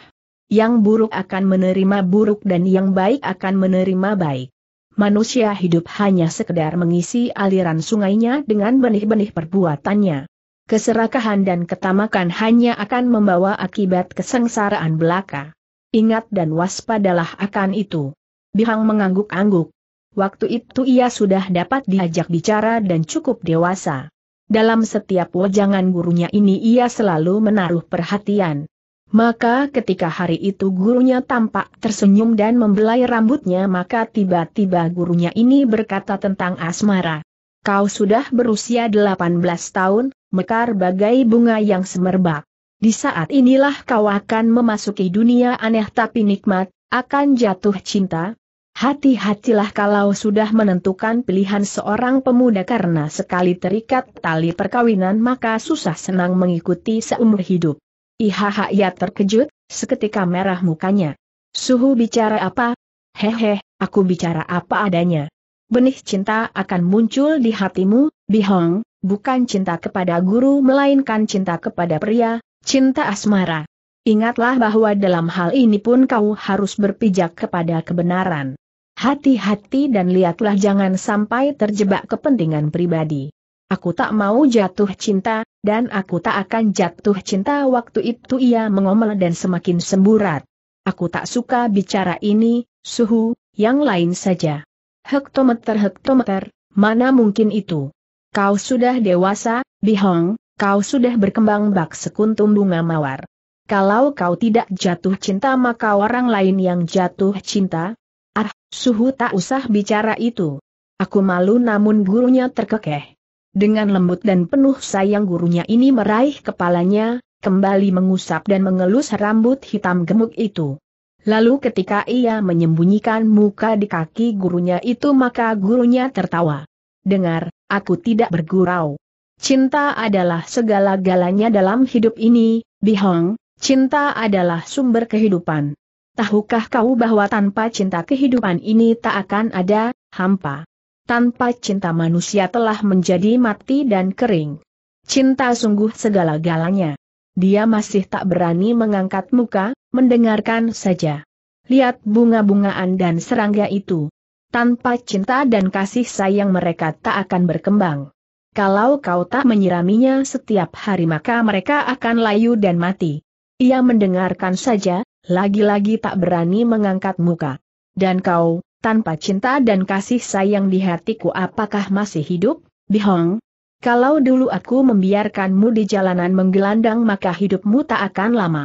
Yang buruk akan menerima buruk dan yang baik akan menerima baik. Manusia hidup hanya sekedar mengisi aliran sungainya dengan benih-benih perbuatannya. Keserakahan dan ketamakan hanya akan membawa akibat kesengsaraan belaka. Ingat dan waspadalah akan itu. Bihang mengangguk-angguk. Waktu itu ia sudah dapat diajak bicara dan cukup dewasa. Dalam setiap wejangan gurunya ini ia selalu menaruh perhatian. Maka ketika hari itu gurunya tampak tersenyum dan membelai rambutnya maka tiba-tiba gurunya ini berkata tentang asmara. Kau sudah berusia 18 tahun, mekar bagai bunga yang semerbak. Di saat inilah kau akan memasuki dunia aneh tapi nikmat, akan jatuh cinta, Hati-hatilah kalau sudah menentukan pilihan seorang pemuda karena sekali terikat tali perkawinan maka susah senang mengikuti seumur hidup. ia ya, terkejut, seketika merah mukanya. Suhu bicara apa? Hehe, aku bicara apa adanya. Benih cinta akan muncul di hatimu, Bihong, bukan cinta kepada guru melainkan cinta kepada pria, cinta asmara. Ingatlah bahwa dalam hal ini pun kau harus berpijak kepada kebenaran. Hati-hati dan lihatlah jangan sampai terjebak kepentingan pribadi. Aku tak mau jatuh cinta, dan aku tak akan jatuh cinta waktu itu ia mengomel dan semakin semburat. Aku tak suka bicara ini, suhu, yang lain saja. Hektometer-hektometer, mana mungkin itu? Kau sudah dewasa, Bihong, kau sudah berkembang bak sekuntum bunga mawar. Kalau kau tidak jatuh cinta maka orang lain yang jatuh cinta, Suhu tak usah bicara itu. Aku malu namun gurunya terkekeh. Dengan lembut dan penuh sayang gurunya ini meraih kepalanya, kembali mengusap dan mengelus rambut hitam gemuk itu. Lalu ketika ia menyembunyikan muka di kaki gurunya itu maka gurunya tertawa. Dengar, aku tidak bergurau. Cinta adalah segala-galanya dalam hidup ini, Bihong, cinta adalah sumber kehidupan tahukah kau bahwa tanpa cinta kehidupan ini tak akan ada, hampa. Tanpa cinta manusia telah menjadi mati dan kering. Cinta sungguh segala-galanya. Dia masih tak berani mengangkat muka, mendengarkan saja. Lihat bunga-bungaan dan serangga itu. Tanpa cinta dan kasih sayang mereka tak akan berkembang. Kalau kau tak menyiraminya setiap hari maka mereka akan layu dan mati. Ia mendengarkan saja, lagi-lagi tak berani mengangkat muka. Dan kau, tanpa cinta dan kasih sayang di hatiku apakah masih hidup, Bihong? Kalau dulu aku membiarkanmu di jalanan menggelandang maka hidupmu tak akan lama.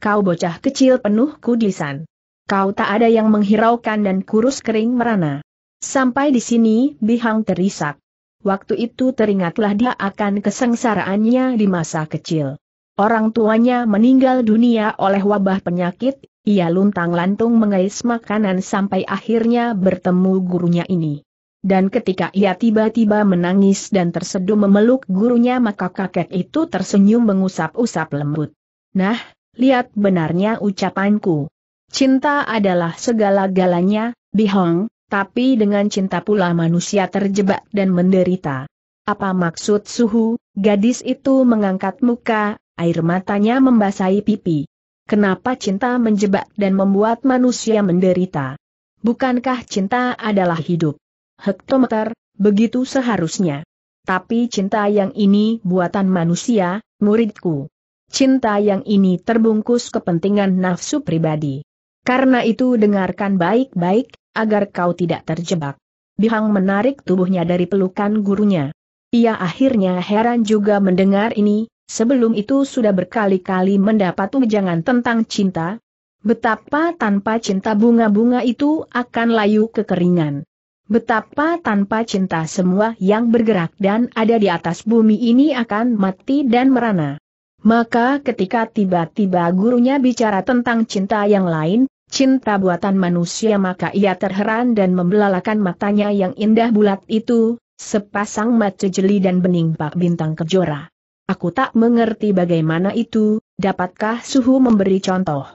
Kau bocah kecil penuh kudisan. Kau tak ada yang menghiraukan dan kurus kering merana. Sampai di sini Bihang terisak. Waktu itu teringatlah dia akan kesengsaraannya di masa kecil. Orang tuanya meninggal dunia oleh wabah penyakit, ia luntang-lantung mengais makanan sampai akhirnya bertemu gurunya ini. Dan ketika ia tiba-tiba menangis dan terseduh memeluk gurunya maka kakek itu tersenyum mengusap-usap lembut. Nah, lihat benarnya ucapanku. Cinta adalah segala-galanya, Bihong, tapi dengan cinta pula manusia terjebak dan menderita. Apa maksud suhu? Gadis itu mengangkat muka, air matanya membasahi pipi. Kenapa cinta menjebak dan membuat manusia menderita? Bukankah cinta adalah hidup? Hektometer, begitu seharusnya. Tapi cinta yang ini buatan manusia, muridku. Cinta yang ini terbungkus kepentingan nafsu pribadi. Karena itu dengarkan baik-baik, agar kau tidak terjebak. Bihang menarik tubuhnya dari pelukan gurunya. Ia akhirnya heran juga mendengar ini, Sebelum itu sudah berkali-kali mendapat ujangan tentang cinta. Betapa tanpa cinta bunga-bunga itu akan layu kekeringan. Betapa tanpa cinta semua yang bergerak dan ada di atas bumi ini akan mati dan merana. Maka ketika tiba-tiba gurunya bicara tentang cinta yang lain, cinta buatan manusia maka ia terheran dan membelalakan matanya yang indah bulat itu, sepasang mata jeli dan bening pak bintang kejora. Aku tak mengerti bagaimana itu, dapatkah suhu memberi contoh?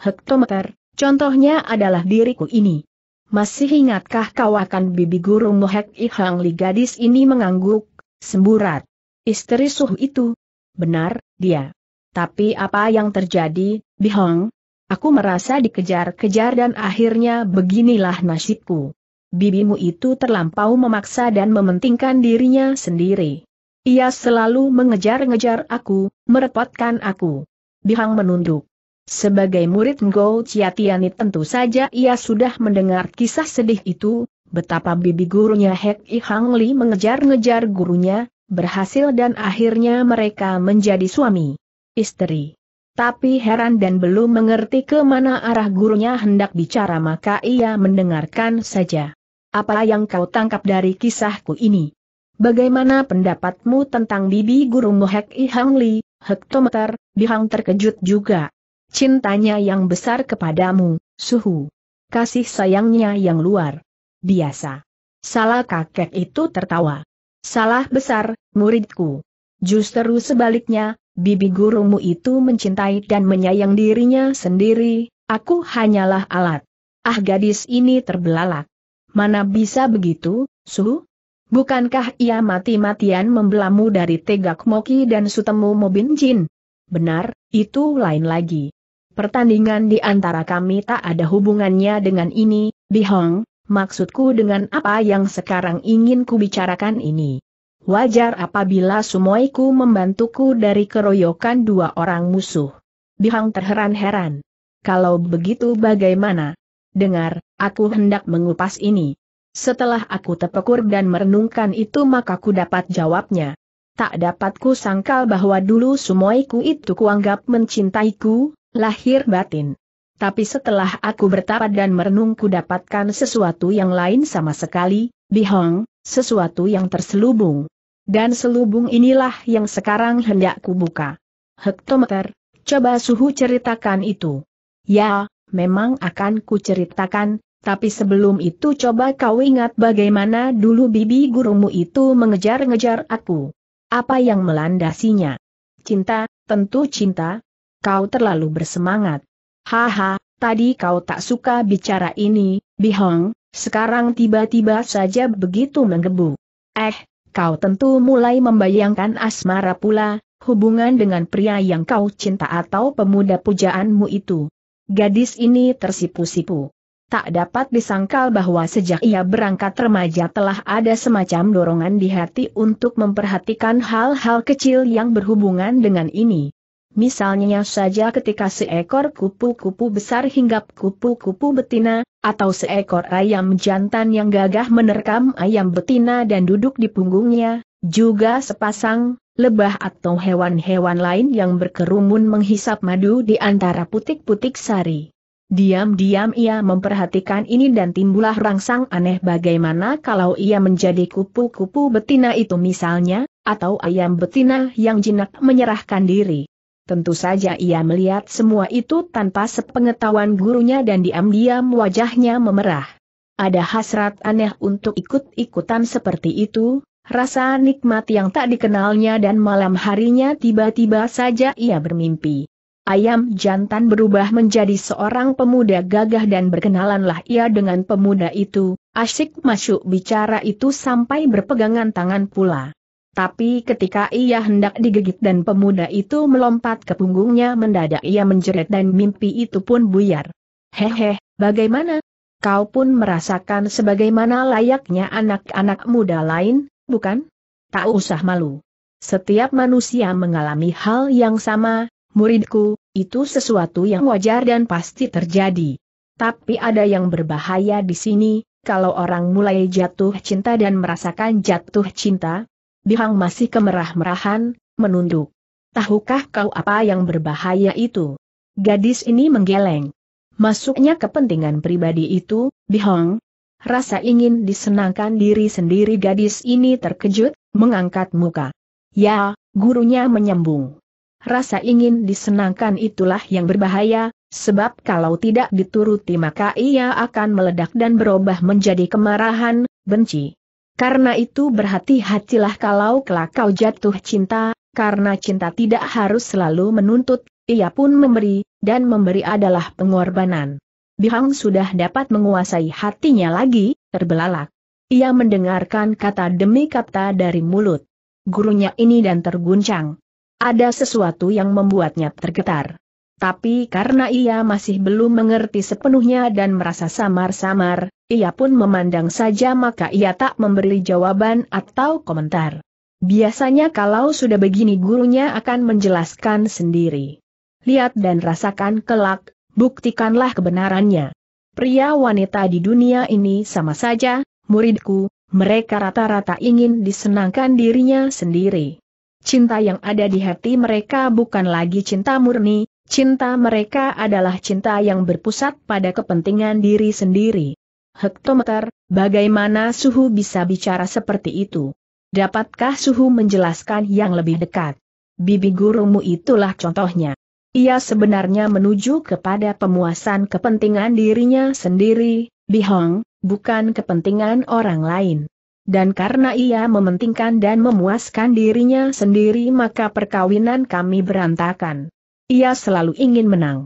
Hektometer, contohnya adalah diriku ini. Masih ingatkah kau akan bibi guru Mohek Ihang Li gadis ini mengangguk, semburat. Istri suhu itu? Benar, dia. Tapi apa yang terjadi, Bihong? Aku merasa dikejar-kejar dan akhirnya beginilah nasibku. Bibimu itu terlampau memaksa dan mementingkan dirinya sendiri. Ia selalu mengejar-ngejar aku, merepotkan aku. Bihang menunduk. Sebagai murid Ngo Ciatiani tentu saja ia sudah mendengar kisah sedih itu, betapa bibi gurunya Hek I Hang Li mengejar-ngejar gurunya, berhasil dan akhirnya mereka menjadi suami. Istri. Tapi heran dan belum mengerti ke mana arah gurunya hendak bicara maka ia mendengarkan saja. Apa yang kau tangkap dari kisahku ini? Bagaimana pendapatmu tentang bibi guru Mohek I Hang Li, hektometer, Bihang terkejut juga. Cintanya yang besar kepadamu, suhu. Kasih sayangnya yang luar. Biasa. Salah kakek itu tertawa. Salah besar, muridku. Justru sebaliknya, bibi gurumu itu mencintai dan menyayang dirinya sendiri, aku hanyalah alat. Ah gadis ini terbelalak. Mana bisa begitu, Suhu? Bukankah ia mati-matian membelamu dari Tegak Moki dan Sutemu Mobin Jin? Benar, itu lain lagi. Pertandingan di antara kami tak ada hubungannya dengan ini, Bihong, maksudku dengan apa yang sekarang ingin kubicarakan ini. Wajar apabila sumoiku membantuku dari keroyokan dua orang musuh. Bihong terheran-heran. Kalau begitu bagaimana? Dengar, aku hendak mengupas ini. Setelah aku tepekur dan merenungkan itu maka ku dapat jawabnya. Tak dapat ku sangkal bahwa dulu sumoiku itu kuanggap mencintaiku, lahir batin. Tapi setelah aku bertapa dan merenung ku dapatkan sesuatu yang lain sama sekali, bihong, sesuatu yang terselubung. Dan selubung inilah yang sekarang hendak ku buka. Hektometer, coba suhu ceritakan itu. Ya, memang akan ku ceritakan, tapi sebelum itu coba kau ingat bagaimana dulu bibi gurumu itu mengejar-ngejar aku. Apa yang melandasinya? Cinta, tentu cinta. Kau terlalu bersemangat. Haha, tadi kau tak suka bicara ini, Bihong, sekarang tiba-tiba saja begitu menggebu. Eh, kau tentu mulai membayangkan asmara pula, hubungan dengan pria yang kau cinta atau pemuda pujaanmu itu. Gadis ini tersipu-sipu. Tak dapat disangkal bahwa sejak ia berangkat remaja telah ada semacam dorongan di hati untuk memperhatikan hal-hal kecil yang berhubungan dengan ini. Misalnya saja ketika seekor kupu-kupu besar hinggap kupu-kupu betina, atau seekor ayam jantan yang gagah menerkam ayam betina dan duduk di punggungnya, juga sepasang, lebah atau hewan-hewan lain yang berkerumun menghisap madu di antara putik-putik sari. Diam-diam ia memperhatikan ini dan timbullah rangsang aneh bagaimana kalau ia menjadi kupu-kupu betina itu misalnya, atau ayam betina yang jinak menyerahkan diri. Tentu saja ia melihat semua itu tanpa sepengetahuan gurunya dan diam-diam wajahnya memerah. Ada hasrat aneh untuk ikut-ikutan seperti itu, rasa nikmat yang tak dikenalnya dan malam harinya tiba-tiba saja ia bermimpi ayam jantan berubah menjadi seorang pemuda gagah dan berkenalanlah ia dengan pemuda itu, asyik masuk bicara itu sampai berpegangan tangan pula. Tapi ketika ia hendak digigit dan pemuda itu melompat ke punggungnya mendadak ia menjerit dan mimpi itu pun buyar. Hehe, bagaimana? Kau pun merasakan sebagaimana layaknya anak-anak muda lain, bukan? Tak usah malu. Setiap manusia mengalami hal yang sama, muridku, itu sesuatu yang wajar dan pasti terjadi. Tapi ada yang berbahaya di sini, kalau orang mulai jatuh cinta dan merasakan jatuh cinta, Bihang masih kemerah-merahan, menunduk. Tahukah kau apa yang berbahaya itu? Gadis ini menggeleng. Masuknya kepentingan pribadi itu, Bihong. Rasa ingin disenangkan diri sendiri gadis ini terkejut, mengangkat muka. Ya, gurunya menyembung. Rasa ingin disenangkan itulah yang berbahaya, sebab kalau tidak dituruti maka ia akan meledak dan berubah menjadi kemarahan, benci. Karena itu berhati-hatilah kalau kelak kau jatuh cinta, karena cinta tidak harus selalu menuntut, ia pun memberi, dan memberi adalah pengorbanan. Bihang sudah dapat menguasai hatinya lagi, terbelalak. Ia mendengarkan kata demi kata dari mulut gurunya ini dan terguncang. Ada sesuatu yang membuatnya tergetar. Tapi karena ia masih belum mengerti sepenuhnya dan merasa samar-samar, ia pun memandang saja maka ia tak memberi jawaban atau komentar. Biasanya kalau sudah begini gurunya akan menjelaskan sendiri. Lihat dan rasakan kelak, buktikanlah kebenarannya. Pria wanita di dunia ini sama saja, muridku, mereka rata-rata ingin disenangkan dirinya sendiri. Cinta yang ada di hati mereka bukan lagi cinta murni, cinta mereka adalah cinta yang berpusat pada kepentingan diri sendiri. Hektometer, bagaimana suhu bisa bicara seperti itu? Dapatkah suhu menjelaskan yang lebih dekat? Bibi gurumu itulah contohnya. Ia sebenarnya menuju kepada pemuasan kepentingan dirinya sendiri, Bihong, bukan kepentingan orang lain dan karena ia mementingkan dan memuaskan dirinya sendiri maka perkawinan kami berantakan. Ia selalu ingin menang.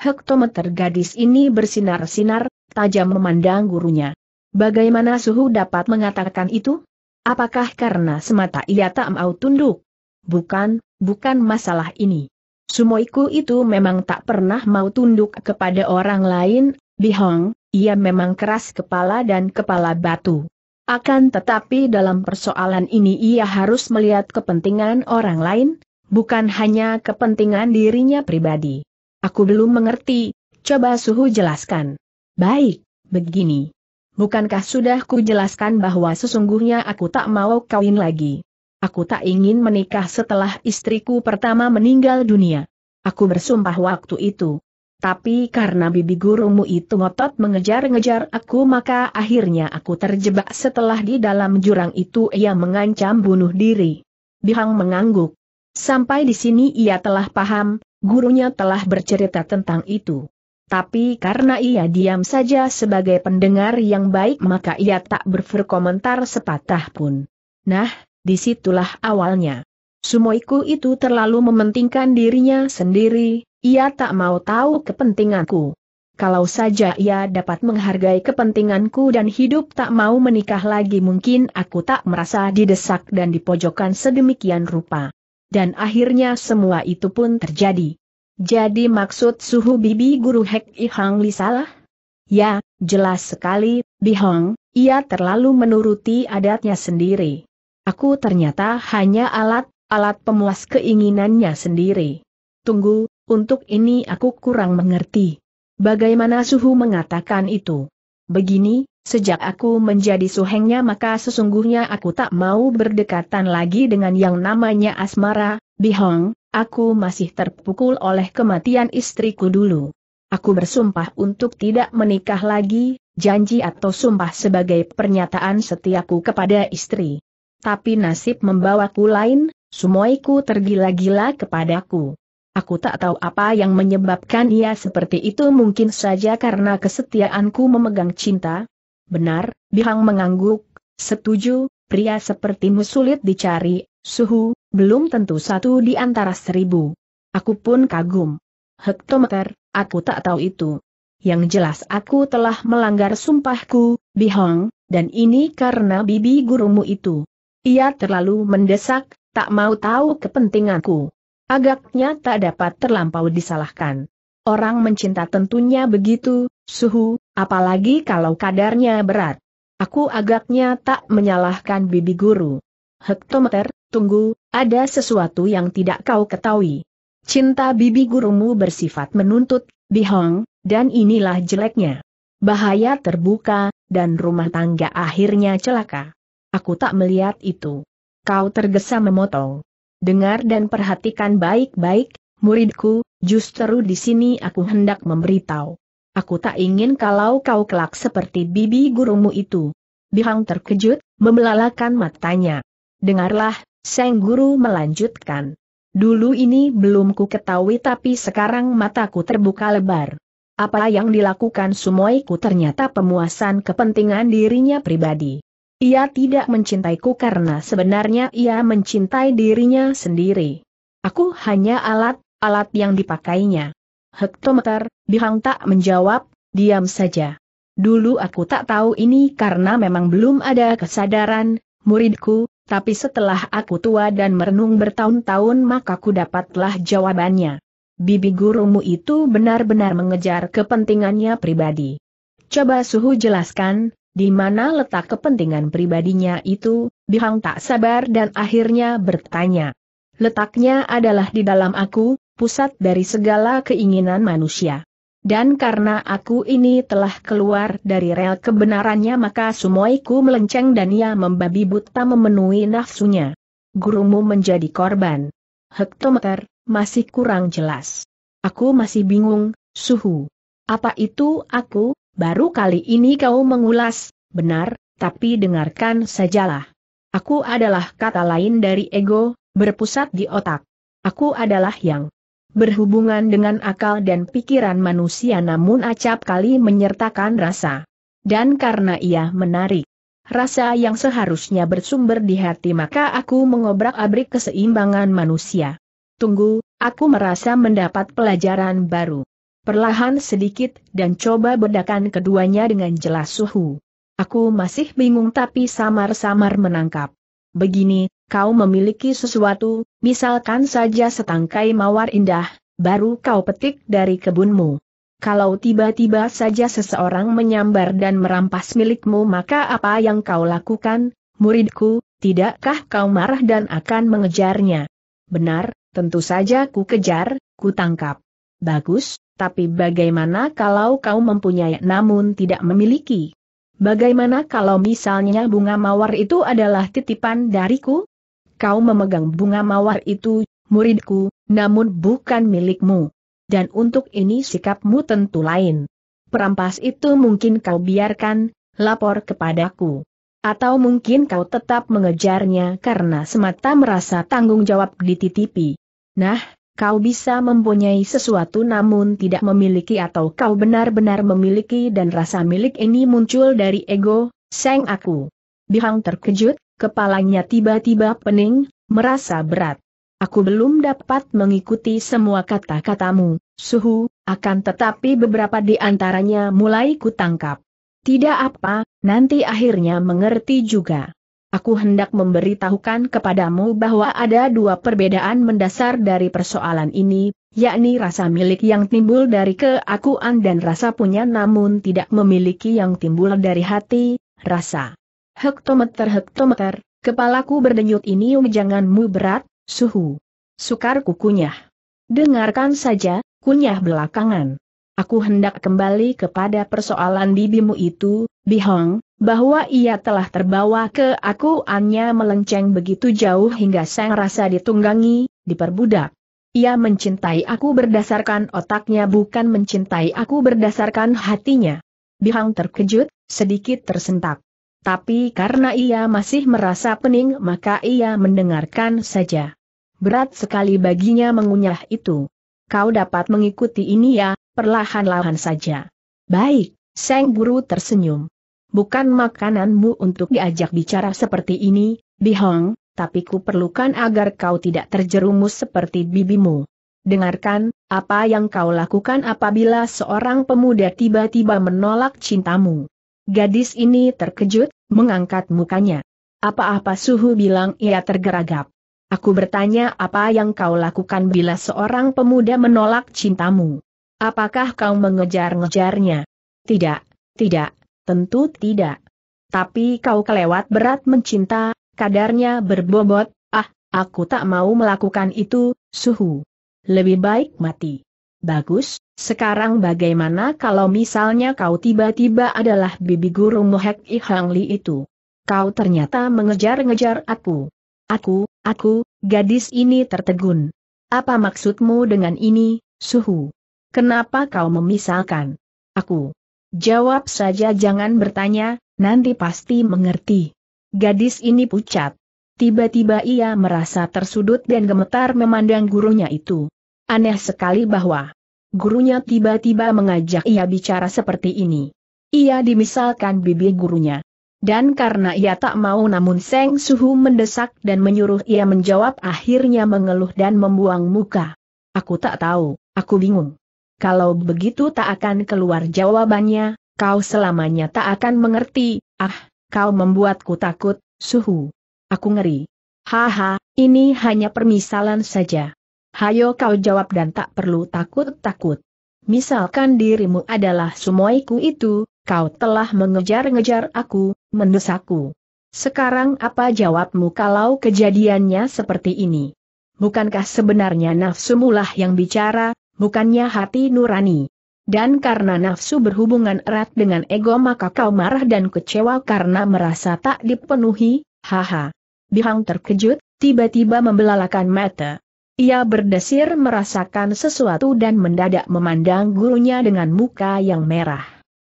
Hektometer gadis ini bersinar-sinar, tajam memandang gurunya. Bagaimana suhu dapat mengatakan itu? Apakah karena semata ia tak mau tunduk? Bukan, bukan masalah ini. Sumoiku itu memang tak pernah mau tunduk kepada orang lain, Bihong, ia memang keras kepala dan kepala batu. Akan tetapi dalam persoalan ini ia harus melihat kepentingan orang lain, bukan hanya kepentingan dirinya pribadi. Aku belum mengerti, coba Suhu jelaskan. Baik, begini. Bukankah sudah ku jelaskan bahwa sesungguhnya aku tak mau kawin lagi? Aku tak ingin menikah setelah istriku pertama meninggal dunia. Aku bersumpah waktu itu, tapi karena bibi gurumu itu ngotot mengejar-ngejar aku maka akhirnya aku terjebak setelah di dalam jurang itu ia mengancam bunuh diri. Bihang mengangguk. Sampai di sini ia telah paham, gurunya telah bercerita tentang itu. Tapi karena ia diam saja sebagai pendengar yang baik maka ia tak berkomentar sepatah pun. Nah, disitulah awalnya. Sumoiku itu terlalu mementingkan dirinya sendiri, ia tak mau tahu kepentinganku. Kalau saja ia dapat menghargai kepentinganku dan hidup tak mau menikah lagi mungkin aku tak merasa didesak dan dipojokkan sedemikian rupa. Dan akhirnya semua itu pun terjadi. Jadi maksud suhu bibi guru Hek Ihang Li salah? Ya, jelas sekali, Bihong, ia terlalu menuruti adatnya sendiri. Aku ternyata hanya alat, alat pemuas keinginannya sendiri. Tunggu, untuk ini aku kurang mengerti. Bagaimana Suhu mengatakan itu? Begini, sejak aku menjadi suhengnya maka sesungguhnya aku tak mau berdekatan lagi dengan yang namanya asmara, bihong, aku masih terpukul oleh kematian istriku dulu. Aku bersumpah untuk tidak menikah lagi, janji atau sumpah sebagai pernyataan setiaku kepada istri. Tapi nasib membawaku lain, semuaiku tergila-gila kepadaku. Aku tak tahu apa yang menyebabkan ia seperti itu mungkin saja karena kesetiaanku memegang cinta. Benar, Bihang mengangguk, setuju, pria sepertimu sulit dicari, suhu, belum tentu satu di antara seribu. Aku pun kagum. Hektometer, aku tak tahu itu. Yang jelas aku telah melanggar sumpahku, Bihong, dan ini karena bibi gurumu itu. Ia terlalu mendesak, tak mau tahu kepentinganku. Agaknya tak dapat terlampau disalahkan. Orang mencinta tentunya begitu, suhu, apalagi kalau kadarnya berat. Aku agaknya tak menyalahkan bibi guru. Hektometer, tunggu, ada sesuatu yang tidak kau ketahui. Cinta bibi gurumu bersifat menuntut, bihong, dan inilah jeleknya. Bahaya terbuka, dan rumah tangga akhirnya celaka. Aku tak melihat itu. Kau tergesa memotong dengar dan perhatikan baik-baik, muridku, justru di sini aku hendak memberitahu. Aku tak ingin kalau kau kelak seperti bibi gurumu itu. Bihang terkejut, membelalakan matanya. Dengarlah, sang Guru melanjutkan. Dulu ini belum ku ketahui tapi sekarang mataku terbuka lebar. Apa yang dilakukan Sumoiku ternyata pemuasan kepentingan dirinya pribadi. Ia tidak mencintaiku karena sebenarnya ia mencintai dirinya sendiri. Aku hanya alat, alat yang dipakainya. Hektometer, Bihang tak menjawab, diam saja. Dulu aku tak tahu ini karena memang belum ada kesadaran, muridku, tapi setelah aku tua dan merenung bertahun-tahun maka ku dapatlah jawabannya. Bibi gurumu itu benar-benar mengejar kepentingannya pribadi. Coba suhu jelaskan, di mana letak kepentingan pribadinya itu, Bihang tak sabar dan akhirnya bertanya. Letaknya adalah di dalam aku, pusat dari segala keinginan manusia. Dan karena aku ini telah keluar dari rel kebenarannya maka sumoiku melenceng dan ia membabi buta memenuhi nafsunya. Gurumu menjadi korban. Hektometer, masih kurang jelas. Aku masih bingung, suhu. Apa itu aku? baru kali ini kau mengulas, benar, tapi dengarkan sajalah. Aku adalah kata lain dari ego, berpusat di otak. Aku adalah yang berhubungan dengan akal dan pikiran manusia namun acap kali menyertakan rasa. Dan karena ia menarik rasa yang seharusnya bersumber di hati maka aku mengobrak-abrik keseimbangan manusia. Tunggu, aku merasa mendapat pelajaran baru. Perlahan sedikit dan coba bedakan keduanya dengan jelas suhu. Aku masih bingung tapi samar-samar menangkap. Begini, kau memiliki sesuatu, misalkan saja setangkai mawar indah, baru kau petik dari kebunmu. Kalau tiba-tiba saja seseorang menyambar dan merampas milikmu maka apa yang kau lakukan, muridku, tidakkah kau marah dan akan mengejarnya? Benar, tentu saja ku kejar, ku tangkap. Bagus, tapi bagaimana kalau kau mempunyai namun tidak memiliki? Bagaimana kalau misalnya bunga mawar itu adalah titipan dariku? Kau memegang bunga mawar itu, muridku, namun bukan milikmu. Dan untuk ini sikapmu tentu lain. Perampas itu mungkin kau biarkan, lapor kepadaku. Atau mungkin kau tetap mengejarnya karena semata merasa tanggung jawab dititipi. Nah, kau bisa mempunyai sesuatu namun tidak memiliki atau kau benar-benar memiliki dan rasa milik ini muncul dari ego, seng aku. Bihang terkejut, kepalanya tiba-tiba pening, merasa berat. Aku belum dapat mengikuti semua kata-katamu, suhu, akan tetapi beberapa di antaranya mulai kutangkap. Tidak apa, nanti akhirnya mengerti juga. Aku hendak memberitahukan kepadamu bahwa ada dua perbedaan mendasar dari persoalan ini, yakni rasa milik yang timbul dari keakuan dan rasa punya namun tidak memiliki yang timbul dari hati, rasa. Hektometer-hektometer, kepalaku berdenyut ini um, janganmu berat, suhu. Sukar kukunyah. Dengarkan saja, kunyah belakangan. Aku hendak kembali kepada persoalan bibimu itu, Bihong, bahwa ia telah terbawa ke akuannya melenceng begitu jauh hingga sang rasa ditunggangi, diperbudak. Ia mencintai aku berdasarkan otaknya bukan mencintai aku berdasarkan hatinya. Bihang terkejut, sedikit tersentak. Tapi karena ia masih merasa pening maka ia mendengarkan saja. Berat sekali baginya mengunyah itu. Kau dapat mengikuti ini ya, perlahan-lahan saja. Baik, Seng Guru tersenyum bukan makananmu untuk diajak bicara seperti ini, Bihong, tapi ku perlukan agar kau tidak terjerumus seperti bibimu. Dengarkan, apa yang kau lakukan apabila seorang pemuda tiba-tiba menolak cintamu. Gadis ini terkejut, mengangkat mukanya. Apa-apa suhu bilang ia tergeragap. Aku bertanya apa yang kau lakukan bila seorang pemuda menolak cintamu. Apakah kau mengejar-ngejarnya? Tidak, tidak, Tentu tidak. Tapi kau kelewat berat mencinta, kadarnya berbobot, ah, aku tak mau melakukan itu, suhu. Lebih baik mati. Bagus, sekarang bagaimana kalau misalnya kau tiba-tiba adalah bibi guru Mohek Ihangli itu? Kau ternyata mengejar-ngejar aku. Aku, aku, gadis ini tertegun. Apa maksudmu dengan ini, Suhu? Kenapa kau memisalkan? Aku. Jawab saja jangan bertanya, nanti pasti mengerti. Gadis ini pucat. Tiba-tiba ia merasa tersudut dan gemetar memandang gurunya itu. Aneh sekali bahwa gurunya tiba-tiba mengajak ia bicara seperti ini. Ia dimisalkan bibi gurunya. Dan karena ia tak mau namun Seng Suhu mendesak dan menyuruh ia menjawab akhirnya mengeluh dan membuang muka. Aku tak tahu, aku bingung kalau begitu tak akan keluar jawabannya, kau selamanya tak akan mengerti, ah, kau membuatku takut, suhu. Aku ngeri. Haha, ini hanya permisalan saja. Hayo kau jawab dan tak perlu takut-takut. Misalkan dirimu adalah sumoiku itu, kau telah mengejar-ngejar aku, mendesakku. Sekarang apa jawabmu kalau kejadiannya seperti ini? Bukankah sebenarnya nafsumulah yang bicara, bukannya hati nurani. Dan karena nafsu berhubungan erat dengan ego maka kau marah dan kecewa karena merasa tak dipenuhi, haha. Bihang terkejut, tiba-tiba membelalakan mata. Ia berdesir merasakan sesuatu dan mendadak memandang gurunya dengan muka yang merah.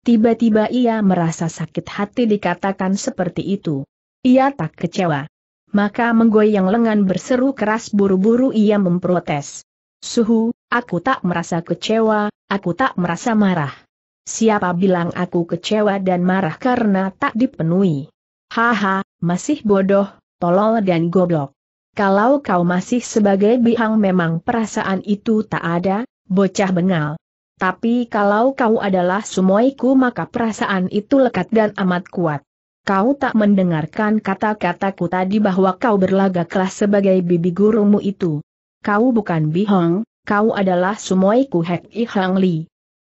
Tiba-tiba ia merasa sakit hati dikatakan seperti itu. Ia tak kecewa. Maka menggoyang lengan berseru keras buru-buru ia memprotes. Suhu, Aku tak merasa kecewa, aku tak merasa marah. Siapa bilang aku kecewa dan marah karena tak dipenuhi? Haha, masih bodoh, tolol dan goblok. Kalau kau masih sebagai bihang memang perasaan itu tak ada, bocah bengal. Tapi kalau kau adalah sumoiku maka perasaan itu lekat dan amat kuat. Kau tak mendengarkan kata-kataku tadi bahwa kau berlagaklah sebagai bibi gurumu itu. Kau bukan bihong, kau adalah Sumoiku Hek Ihang Hang Li.